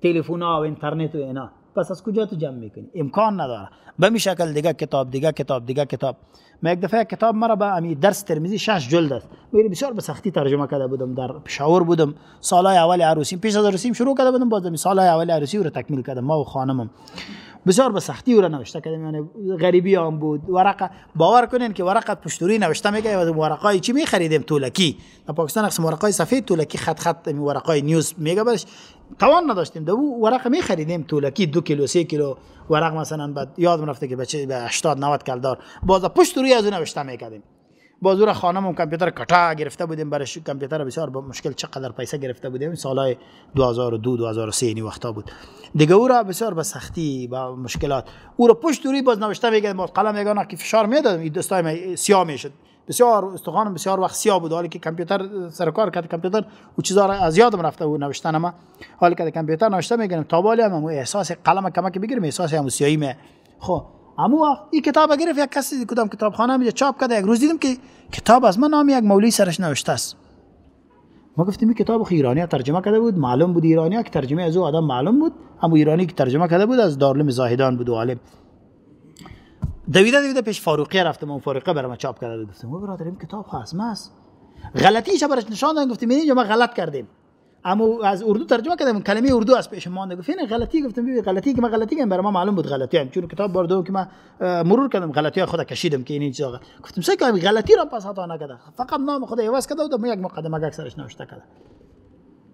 تلفن ها و اینترنت و اینا پس از کجا تو جمع میکنی امکان نداره به می شکل دیگه کتاب دیگه کتاب دیگه کتاب ما یک دفعه کتاب مرا به امی درس ترمیزی شش جلد است میری بسیار به سختی ترجمه کرده بودم در پشاور بودم سالای اول عروسی پیش از عروسیم شروع کرده بودم باز سالای اول عروسی رو تکمیل کردم ما و خانمم بسیار به سختی او را نوشته یعنی غریبی هم بود ورقه باور کنین که ورقه پشتوری نوشته میگه و ورقای چی میخریدیم تولکی در پاکستان قسم ورقای سفید تولکی خط خط ورقای نیوز میگه برش توان نداشتیم دو ورق می خریدیم تولکی دو کیلو سه کیلو ورق مثلا بعد یادم رفته که بچه به 80 90 کلدار باز پشتوری از اون نوشته میکردیم بازور خانم و کامپیوتر کٹا گرفته بودیم برای کامپیوتر بسیار با مشکل چقدر پیسه گرفته بودیم سالای 2002 2003 این وقتا بود دیگه او را بسیار به سختی با مشکلات او را پشت روی باز نوشته میگه قلم یگانه که فشار میدادم این دستای سیاه میشد بسیار استخوان بسیار وقت سیاه بود حالی که کامپیوتر سرکار کرد کامپیوتر او چیزا را از یادم رفته بود نوشتن اما حالی که کامپیوتر نوشته میگم تا بالی هم احساس قلم کمک بگیرم احساس هم سیاهی می خب امو این کتاب گرفت یک کسی کدام کتابخانه میده چاپ کرده یک روز دیدم که کتاب از من نام یک مولوی سرش نوشته است ما گفتیم این کتاب خیرانی ایرانی ترجمه کرده بود معلوم بود ایرانی که ترجمه از او آدم معلوم بود اما ایرانی که ترجمه کرده بود از دارلم زاهدان بود و عالم دویده دویده پیش فاروقی رفتم اون فاروقی برام چاپ کرده بود گفتم برادر این کتاب خاص است غلطیش برش نشان دادن گفتیم اینجا ما غلط کردیم اما از اردو ترجمه کردم کلمه اردو از پیش مانده گفت یعنی غلطی گفتم ببین غلطی که ما غلطی کردم برای ما معلوم بود غلطی هم چون کتاب بردو که من مرور کردم غلطی خود کشیدم که این چیزا گفتم سه که غلطی را پس خطا نکرده فقط نام یواس عوض کرده بودم یک مقدمه یک سرش نوشته کرده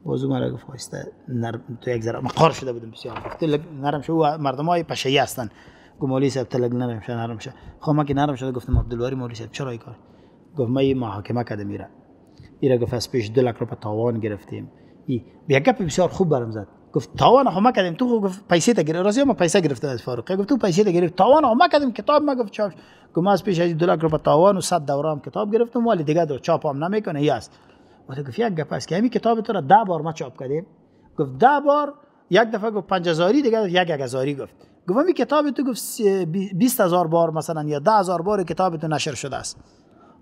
بازو مرا گفت است نرم تو یک ذره مقار شده بودم بسیار گفت نرم شو مردم های پشه هستن گمالی صاحب تلگ نرم نرم شده خب کی که نرم شده گفتم عبدالواری مولوی صاحب چرا این کار گفت ما محاکمه کردم میره ایرا گفت از پیش دو رو به تاوان گرفتیم به گپ بسیار خوب برام زد گفت تاوان هم کردیم تو گفت پیسه تا گیر راست ما پیسه گرفته از فاروق گفت تو پیسه تا گرفت تاوان هم کردیم کتاب ما گفت چاپ گفت ما از پیش از دلار رو تاوان و 100 دورام کتاب گرفتم ولی دیگه در چاپ هم نمیکنه یه است ولی گفت یک گپ است که همین کتاب تو را 10 بار ما چاپ کردیم گفت 10 بار یک دفعه گفت 5000 دیگه یک 1000 گفت گفت همین کتاب تو گفت 20000 بار مثلا یا 10000 بار کتاب تو نشر شده است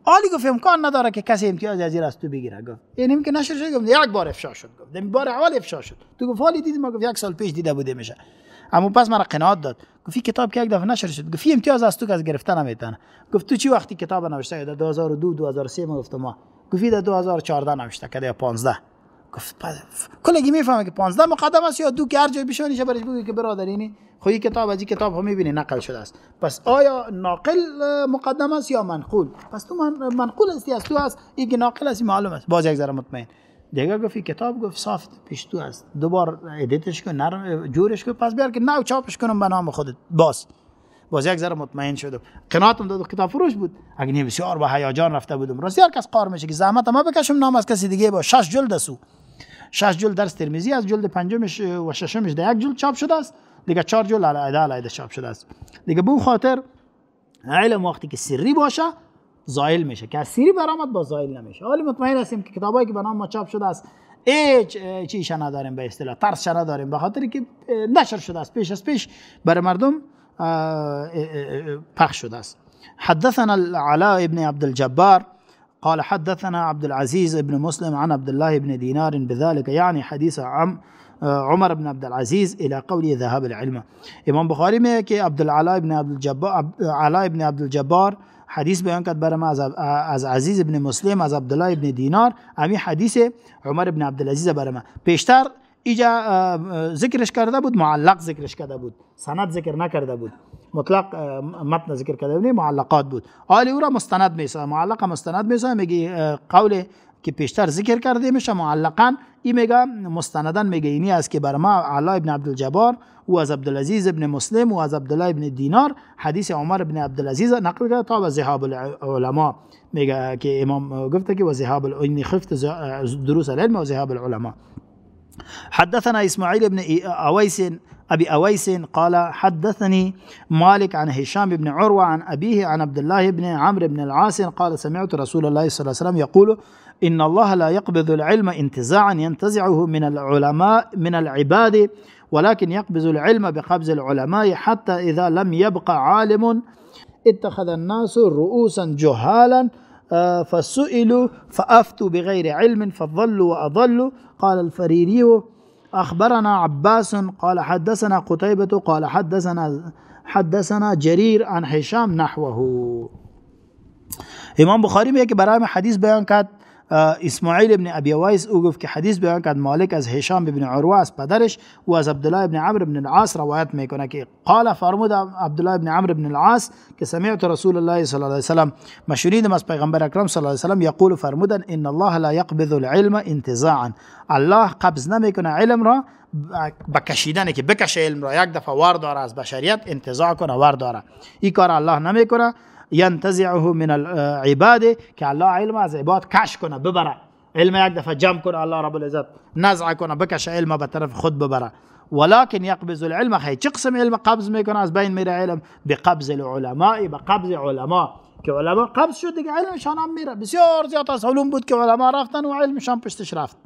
آلی گفت امکان نداره که کسی امتیاز از از تو بگیره گفت یعنی که نشر شد گفت یک بار افشا شد گفت دم بار اول افشا شد تو گفت حالی دیدی ما گفت یک سال پیش دیده بوده میشه اما پس مرا قناعت داد گفت کتاب که یک دفعه نشر شد گفت امتیاز از تو که از گرفتن نمیتن گفت تو چی وقتی کتاب نوشته 2002 2003 ما گفت ما گفت 2014 نوشته کده 15 کلگی میفهمه که 15 مقدم است یا دو که هر جای چه برش بگوی که برادر اینی خو خب این کتاب از این کتاب ها میبینی نقل شده است پس آیا ناقل مقدم است یا منقول پس تو من منقول استی از تو است این ناقل است معلوم است باز یک ذره مطمئن دیگه گفت کتاب گفت صاف پیش تو است دوبار ادیتش کن نرم جورش کن پس بیار که نو چاپش کنم به نام خودت باز باز یک ذره مطمئن شدم قناعتم داد کتاب فروش بود اگه نه بسیار با هیجان رفته بودم راست هر کس قار میشه که زحمت ما بکشم نام از کسی دیگه با شش جلد سو شش جلد درس ترمیزی از جلد پنجمش و ششمش در یک جلد چاپ شده است دیگه چهار جلد علایده علایده چاپ شده است دیگه به خاطر علم وقتی که سری باشه زایل میشه که از سری برامد با زایل نمیشه حالی مطمئن هستیم که کتابایی که به نام ما چاپ شده است هیچ چیش نداریم به اصطلاح ترس داریم به خاطر که نشر شده است پیش از پیش بر مردم پخش شده است حدثنا العلاء ابن عبد الجبار قال حدثنا عبد العزيز بن مسلم عن عبد الله بن دينار بذلك يعني حديث عم آه، عمر بن عبد العزيز الى قوله ذهب العلم امام بخاري میں کہ عبد العلاء بن عبد الجبار علاء بن عبد الجبار حدیث بیان کرد برام از, از عزیز بن مسلم از عبد الله بن دینار امي حدیث عمر بن عبد العزيز برام پیشتر اجا آه، آه، ذکرش کرده بود معلق ذکرش کرده بود سند ذکر نکرده بود مطلق متن ذکر کرده یعنی معلقات بود آل او را مستند میسا معلق مستند میسازه میگه قول که پیشتر ذکر کرده میشه معلقا این میگه مستندن میگه اینی است که بر ما علی ابن عبدالجبار و از عبدالعزیز ابن مسلم و از عبدالله ابن دینار حدیث عمر ابن عبدالعزیز نقل کرده تا به ذهاب العلماء میگه که امام گفته که و ذهاب این خفت دروس العلم و ذهاب العلماء حدثنا إسماعيل بن أويس أبي أويس قال حدثني مالك عن هشام بن عروة عن أبيه عن عبد الله بن عمرو بن العاص قال سمعت رسول الله صلى الله عليه وسلم يقول إن الله لا يقبض العلم انتزاعا ينتزعه من العلماء من العباد ولكن يقبض العلم بقبض العلماء حتى إذا لم يبقى عالم اتخذ الناس رؤوسا جهالا آه، فسئلوا فأفتوا بغير علم فضلوا وأضلوا قال الفريري أخبرنا عباس قال حدثنا قتيبة قال حدثنا حدثنا جرير عن هشام نحوه امام بخاري میگه که برای حدیث بیان کرد اسماعیل ابن ابی وایس او گفت که حدیث بیان کرد مالک از هشام ابن عروه از پدرش و از عبدالله ابن عمرو ابن العاص روایت میکنه که قال فرمود عبدالله ابن عمرو ابن العاص که سمعت رسول الله صلی الله علیه وسلم مشوریدم از پیغمبر اکرم صلی الله علیه وسلم یقول فرمودن ان الله لا یقبض العلم انتزاعا الله قبض نمیکنه علم را با که بکشه علم را یک دفعه وار داره از بشریت انتزاع کنه وارد داره این کار الله نمیکنه ينتزعه من العباده آه، كالله علم از عباد کش کنه ببره علم یک دفعه جمع کنه الله رب العزت نزع کنه بكش علم به طرف خود ببره ولكن يقبض العلم خي تقسم علم قبض ميكون از بين ميرا علم بقبض العلماء بقبض علماء كعلماء که قبض شو دیگه علم شان عم ميرا بسيار زيادة علوم بود كعلماء علما رفتن وعلم شان پشتش رفت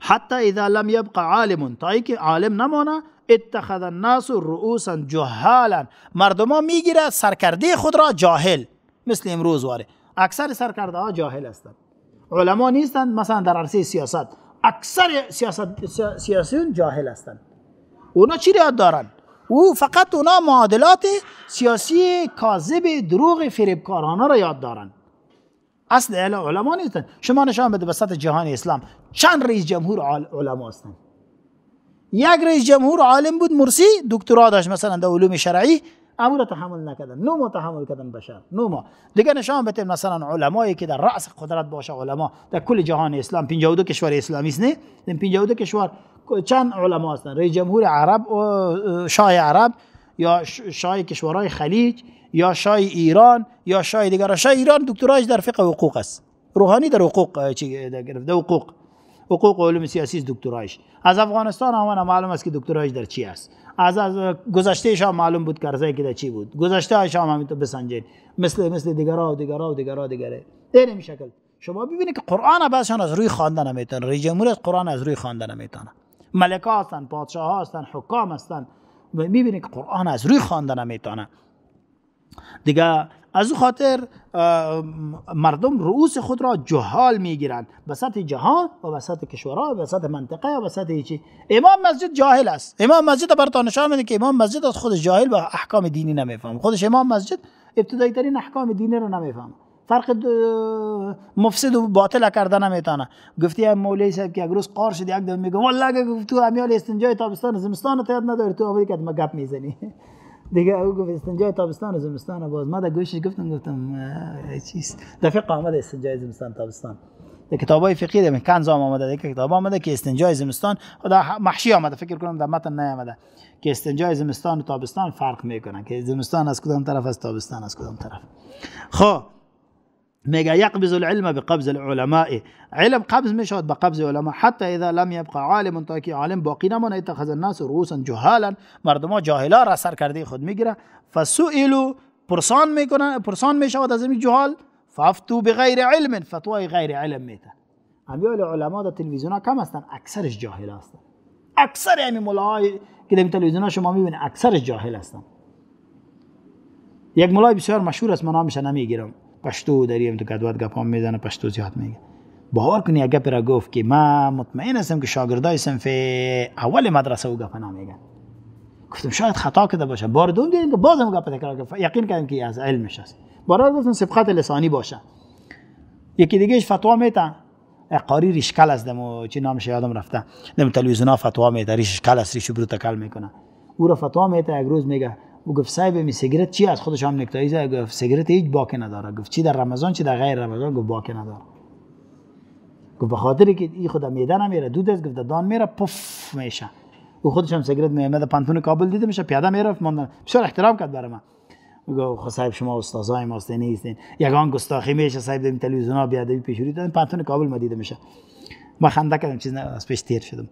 حتى اذا لم يبقى عالم تا عالم نمونا اتخذ الناس رؤوسا جهالا مردم ها میگیره سرکرده خود را جاهل مثل امروز واره اکثر سرکرده ها جاهل هستند علما نیستند مثلا در عرصه سیاست اکثر سیاست سیاسیون جاهل هستند اونا چی یاد دارن او فقط اونا معادلات سیاسی کاذب دروغ فریبکارانه را یاد دارن اصل علما نیستن شما نشان بده سطح جهان اسلام چند رئیس جمهور علما هستند یک رئیس جمهور عالم بود مرسی دکترا داشت مثلا در دا علوم شرعی امو را تحمل نکردن نو ما تحمل کردن بشر نو ما دیگه نشان بتیم مثلا علمایی که در رأس قدرت باشه علما در کل جهان اسلام 52 کشور اسلامی است نه 52 یعنی کشور چند علما هستن رئیس جمهور عرب و شاه عرب یا شاه کشورهای خلیج یا شاه ایران یا شاه دیگر شاه ایران دکتراش در فقه و حقوق است روحانی در حقوق چی گرفته حقوق حقوق علوم سیاسی است دکترایش از افغانستان هم معلوم است که دکترایش در چی است از از گذشته هم معلوم بود کرزه که در چی بود گذشته اش هم همینطور بسنجید مثل مثل دیگرا و دیگرا و دیگرا دیگره این شکل شما ببینید که قرآن بعضشان از روی خواندن نمیتونه رئیس جمهور از قرآن از روی خواندن نمیتونه ملکه هستن پادشاه ها هستن حکام هستند و میبینید که قرآن از روی خواندن نمیتونه دیگه از او خاطر مردم رؤوس خود را جهال میگیرند به جهان و به سطح کشورها و به منطقه و به سطح امام مسجد جاهل است امام مسجد برتان نشان میده که امام مسجد از خودش جاهل به احکام دینی نمیفهم خودش امام مسجد ابتدایی ترین احکام دینی رو نمیفهم فرق مفسد و باطل کرده نمیتانه گفتی هم مولی صاحب که روز قار شد یک دفعه میگه والله تو امیال استنجای تابستان زمستان یاد نداری تو آبادی که گپ میزنی دیگه او گفت استنجای تابستان زمستان باز ما در گوشش گفتم گفتم چیست در فقه آمده استنجای زمستان تابستان در کتاب های فقهی در کنزام آمده در کتاب آمده که استنجای زمستان و در محشی آمده فکر کنم در متن نیامده که استنجای زمستان و تابستان فرق میکنن که زمستان از کدام طرف از تابستان از کدام طرف خب ميجا يقبض العلم بقبض العلماء علم قبض مشهد بقبض العلماء حتى إذا لم يبقى عالم تاكي عالم باقي نمانه اتخذ الناس رؤوسا جهالا مردما جاهلا را سر کرده خود میگیره فسئلو پرسان میکنن پرسان میشود از این جهال فافتو بغیر علم فتوای غیر علم میتن همیال علما در تلویزیون ها کم هستن اکثرش جاهل هستن اکثر همین ملاهای که در تلویزیون ها شما میبینید اکثرش جاهل هستن یک ملای بسیار مشهور است من نامش نمیگیرم پشتو داریم تو کدوات گپام میزنه پشتو زیاد میگه باور کنی اگه پیرا گفت که من مطمئن هستم که شاگردای صنف اول مدرسه او گپ میگه. گفتم شاید خطا کده باشه بار دوم دیدیم که بازم گپ تکرار کرد یقین کردم که از علمش است بار گفتم سبقت لسانی باشه یکی دیگهش فتوا میتن قاری ریشکل از دمو چی نامش یادم رفته نم تلویزیون فتوا میده ریشکل است ریشو برو میکنه او را فتوا میده یک روز میگه او گفت صاحب می سیگرت چی از خودش هم نکتایی زد گفت سیگرت هیچ باک نداره گفت چی در رمضان چی در غیر رمضان گفت باک نداره گفت به خاطری که این خدا میده میره دود از گفت دان میره پف میشه او خودش هم سیگرت میمد پانتون کابل دیده میشه پیاده میرفت ماندن بسیار احترام کرد برای من گفت خب صاحب شما استادای ماست نیستین یگان گستاخی میشه صاحب دیم تلویزیون ها بیادبی پیشوری دادن پانتون کابل ما دیده میشه ما خنده کردم چیز نه از پیش تیر شدم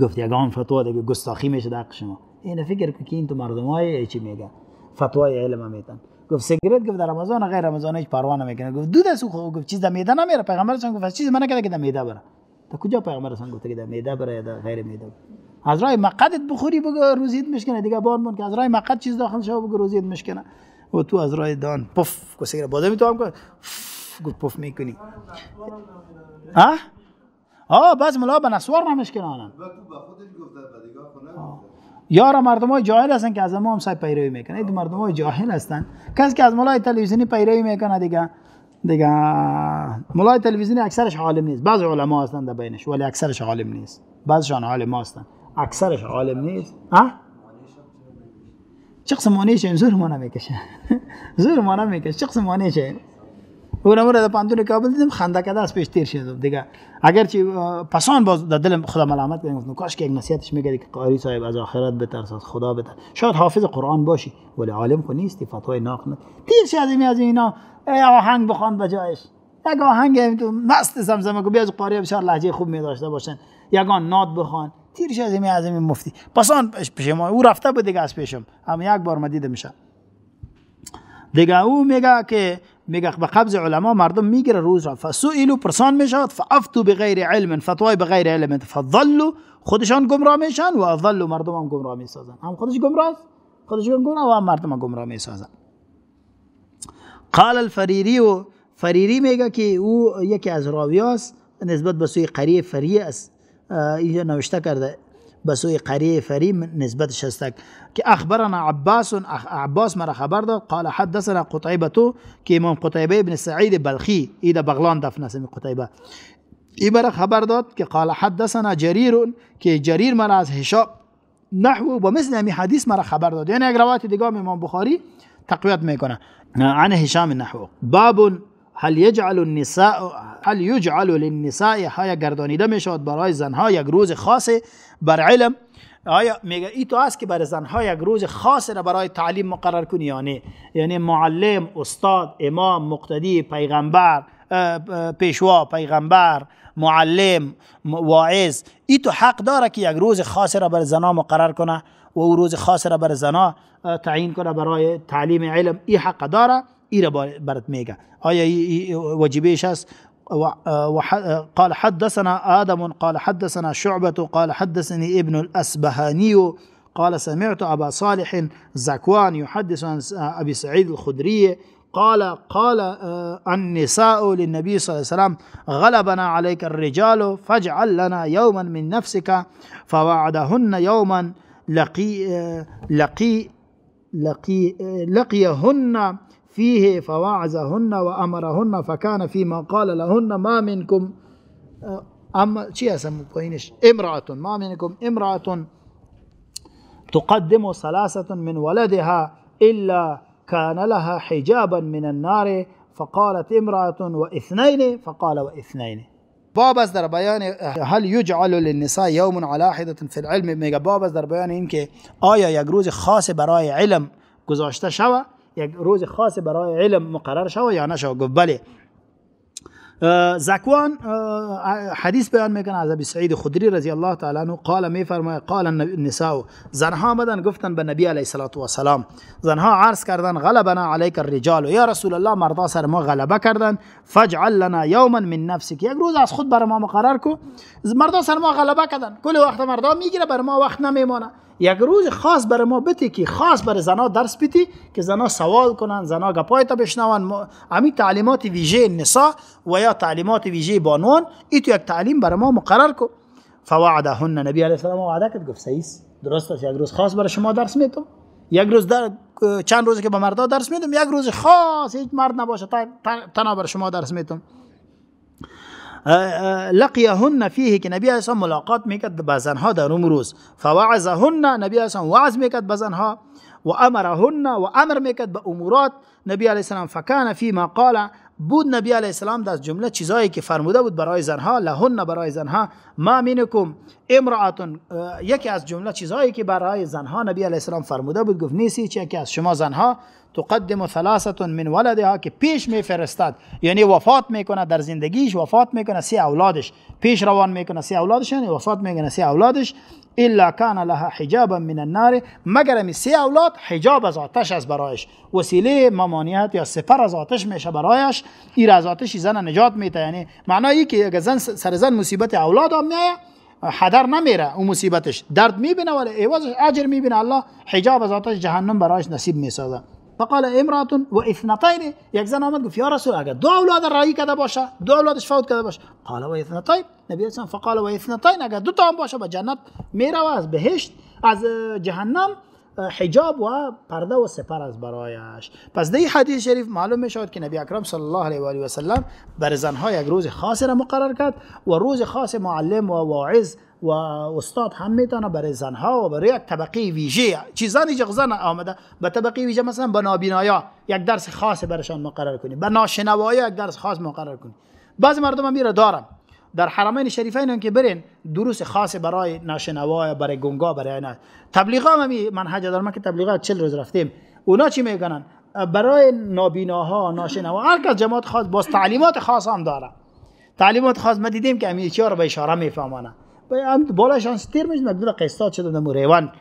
گفت یگان فتوا دیگه گستاخی میشه در حق شما این فکر که این تو مردم های چی میگن فتوای علم میتن گفت سیگرت گفت در رمضان غیر رمضان هیچ پروا میکنه. گفت دو دست خو گفت چیز میده نمیره پیغمبر سن گفت چیز من کده که میده بره تا کجا پیغمبر سن گفت که میده بره یا غیر میده از راه مقدت بخوری بگو روزیت میشکنه دیگه بار که از راه مقد چیز داخل شو بگو روزیت میشکنه و تو از راه دان پف کو سیگرت می تو هم گفت پف میکنی ها آه بس ملا به نسوار نمیشکنه یارا مردم های جاهل هستن که از ما هم سای پیروی میکنه این مردم های جاهل هستن کس که از مولای تلویزیونی پیروی میکنه دیگه دیگه مولای تلویزیونی اکثرش عالم نیست بعض علما هستن در بینش ولی اکثرش عالم نیست بعضشان عالم هستن اکثرش عالم نیست ها چه قسم زور ما نمیکشه زور ما نمیکشه چه قسم نمره د پاندون کابل دیم خنده کده از پیش تیر دیگه اگر چی پسان باز در دلم خدا ملامت کردم گفتم کاش که یک نصیحتش میگه که قاری صاحب از آخرت بترس از خدا بترس شاید حافظ قرآن باشی ولی عالم کو نیستی فتوای ناق نه تیر شد از اینا ای آهنگ بخوان بجایش یک آهنگ تو مست زمزمه کو بیاز قاری بشار لحجه خوب می داشته باشن یگان ناد بخوان تیر شد می از این مفتی پسان پیش ما او رفته بود دیگه از پیشم هم یک بار ما دیده میشه دیگه او میگه که میگه به قبض علما مردم میگیره روز را فسئلو پرسان میشد فافتو بغیر علم فتوای بغیر علم فضلو خودشان گمراه میشن و اضلوا مردم هم گمراه میسازن هم خودش گمراه است خودش گمراه و هم مردم هم گمراه میسازن قال الفریری و فریری میگه که او یکی از راویاست نسبت به سوی قریه فریه است اینجا نوشته کرده بسوی قری فریم نسبة است که اخبرنا عباس عباس مرا خبر داد قال حدثنا قطعبه تو که امام قطعبه ابن سعید بلخی إذا بغلان دفن اسم قطعبه ای مرا خبر داد که قال حدثنا جریر که جریر مرا از هشام نحو و مثل همین حدیث مرا خبر داد یعنی يعني اگر روایت دیگه امام بخاری تقویت میکنه عن هشام نحو باب هل یجعل النساء هل یجعل للنساء های گردانیده می شود برای زنها یک روز خاص بر علم آیا میگه ای تو است که برای زنها یک روز خاص را برای تعلیم مقرر کنی یعنی یعنی معلم استاد امام مقتدی پیغمبر پیشوا پیغمبر معلم واعظ ای تو حق داره که یک روز خاص را برای زنها مقرر کنه و او روز خاص را برای زنها تعیین کنه برای تعلیم علم ای حق داره ایره برات میگه آیا واجبیش است قال حدثنا آدم قال حدثنا شعبة قال حدثني ابن الأسبهاني قال سمعت أبا صالح زكوان يحدث عن آه، أبي سعيد الخدري قال قال آه، النساء للنبي صلى الله عليه وسلم غلبنا عليك الرجال فاجعل لنا يوما من نفسك فوعدهن يوما لقي آه، لقي لقي لقيهن لقي فيه فوعزهن وأمرهن فكان فيما قال لهن ما منكم آه، أما شيء اسمه امرأة ما منكم امرأة تقدم ثلاثة من ولدها إلا كان لها حجابا من النار فقالت امرأة واثنين فقال واثنين باب در بيان هل يجعل للنساء يوم على حدة في العلم میگه بابس در بیان اینکه آیا یک روز خاص برای علم گذاشته شود یک روز خاص برای علم مقرر شوه یا نشو گفت بله زکوان حدیث بیان میکنه از ابی سعید خدری رضی الله تعالی عنه قال میفرماید قال النساء زنها آمدن گفتن به نبی علیه الصلاه و السلام زنها عرض کردن غلبنا علیک الرجال یا رسول الله مردا سر ما غلبه کردن فجعل لنا یوما من نفسک یک روز از خود بر ما مقرر کو مردا سر ما غلبه کردن کل وقت مردا میگیره بر ما وقت نمیمونه یک روز خاص بر ما بتی که خاص بر زنا درس بیتی که زنا سوال کنن زنا گپای تا بشنون امی تعلیمات ویژه نسا و یا تعلیمات ویژه بانوان ای تو یک تعلیم بر ما مقرر کو فوعدهن نبی علیه السلام وعده کرد گفت سیس درست است یک روز خاص بر شما درس میتم یک روز در چند روزی که به مردا درس میدم یک روز خاص هیچ مرد نباشه تنها بر شما درس میتم أه، أه، لقيهن فيه که نبی علیه ملاقات میکرد با زنها در اون روز فوعظهن نبی علیه وعز میکرد به زنها وامر امرهن و امر میکرد به امورات السلام فكان فيما قال بود نبی علیه السلام در جمله چیزایی که فرموده بود برای زنها لهن برای زنها ما منکم امراتون یکی از جمله چیزایی که برای زنها نبی علیه السلام فرموده بود گفت نیسی چه که از شما زنها تقدم ثلاثه من ولدها که پیش میفرستد یعنی وفات میکنه در زندگیش وفات میکنه سی اولادش پیش روان میکنه سی اولادش یعنی وفات میکنه سی اولادش الا کان لها حجابا من النار مگر می سه اولاد حجاب از آتش از برایش وسیله ممانعت یا سفر از آتش میشه برایش این از آتش زن نجات میده یعنی معنایی که اگر زن سر زن مصیبت اولاد هم میایه حدر نمیره اون مصیبتش درد میبینه ولی عوضش اجر میبینه الله حجاب از آتش جهنم برایش نصیب میسازه فقال امرات و اثنتین یک زن آمد گفت یا رسول اگر دو اولاد رایی کرده باشه دو اولادش فوت کرده باشه قال و اثنتین نبی اسلام فقال و اثنتین اگر دو تا هم باشه به با جنت میره از بهشت از جهنم حجاب و پرده و سپر از برایش پس دی حدیث شریف معلوم می شود که نبی اکرم صلی الله علیه و آله و سلم بر زنها یک روز خاص را مقرر کرد و روز خاص معلم و واعظ و استاد هم میتونه برای زنها و برای یک طبقه ویژه چیزانی که زن آمده به طبقه ویژه مثلا به نابینایا یک درس خاص برشان مقرر کنی به ناشنوایا یک درس خاص مقرر کنی بعضی مردم میره دارم در حرمین شریفین که برین دروس خاص برای ناشنوا برای گنگا برای اینا تبلیغ هم من منهج در ما که تبلیغات 40 روز رفتیم اونا چی میگنن برای نابیناها ناشنوا هر کس جماعت خاص باز تعلیمات خاص هم داره تعلیمات خاص ما دیدیم که امیر ها رو به اشاره میفهمانه هم بالا شانس تیر مگر مقدور قسطاد شد در ریوان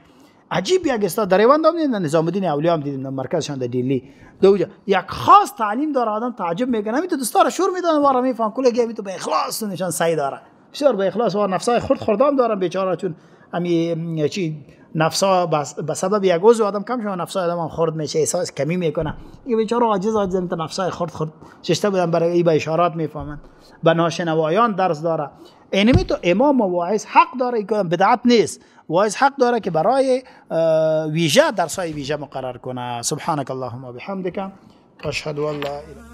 عجیب یک استاد در ریوان دام دیدن نظام الدین اولیا هم دیدن مرکزشان در دیلی دو یک خاص تعلیم داره آدم تعجب میکنه می تو دوستا را شور میدن وارا میفهم کله گی تو به اخلاص نشان سعی داره بسیار به اخلاص و نفسای خرد خردام دارن بیچاره چون امی چی نفسا به سبب یک عضو آدم کم شما نفسای آدم خرد میشه احساس کمی میکنه یه بیچاره عاجز عاجز تا نفسای خرد خرد ششته بودن برای ای به اشارات میفهمن به ناشنوایان درس داره اینمی تو امام و واعظ حق داره بدعت نیست واعظ حق داره که برای ویژه درسای ویژه مقرر کنه سبحانک اللهم و بحمدک اشهد ان لا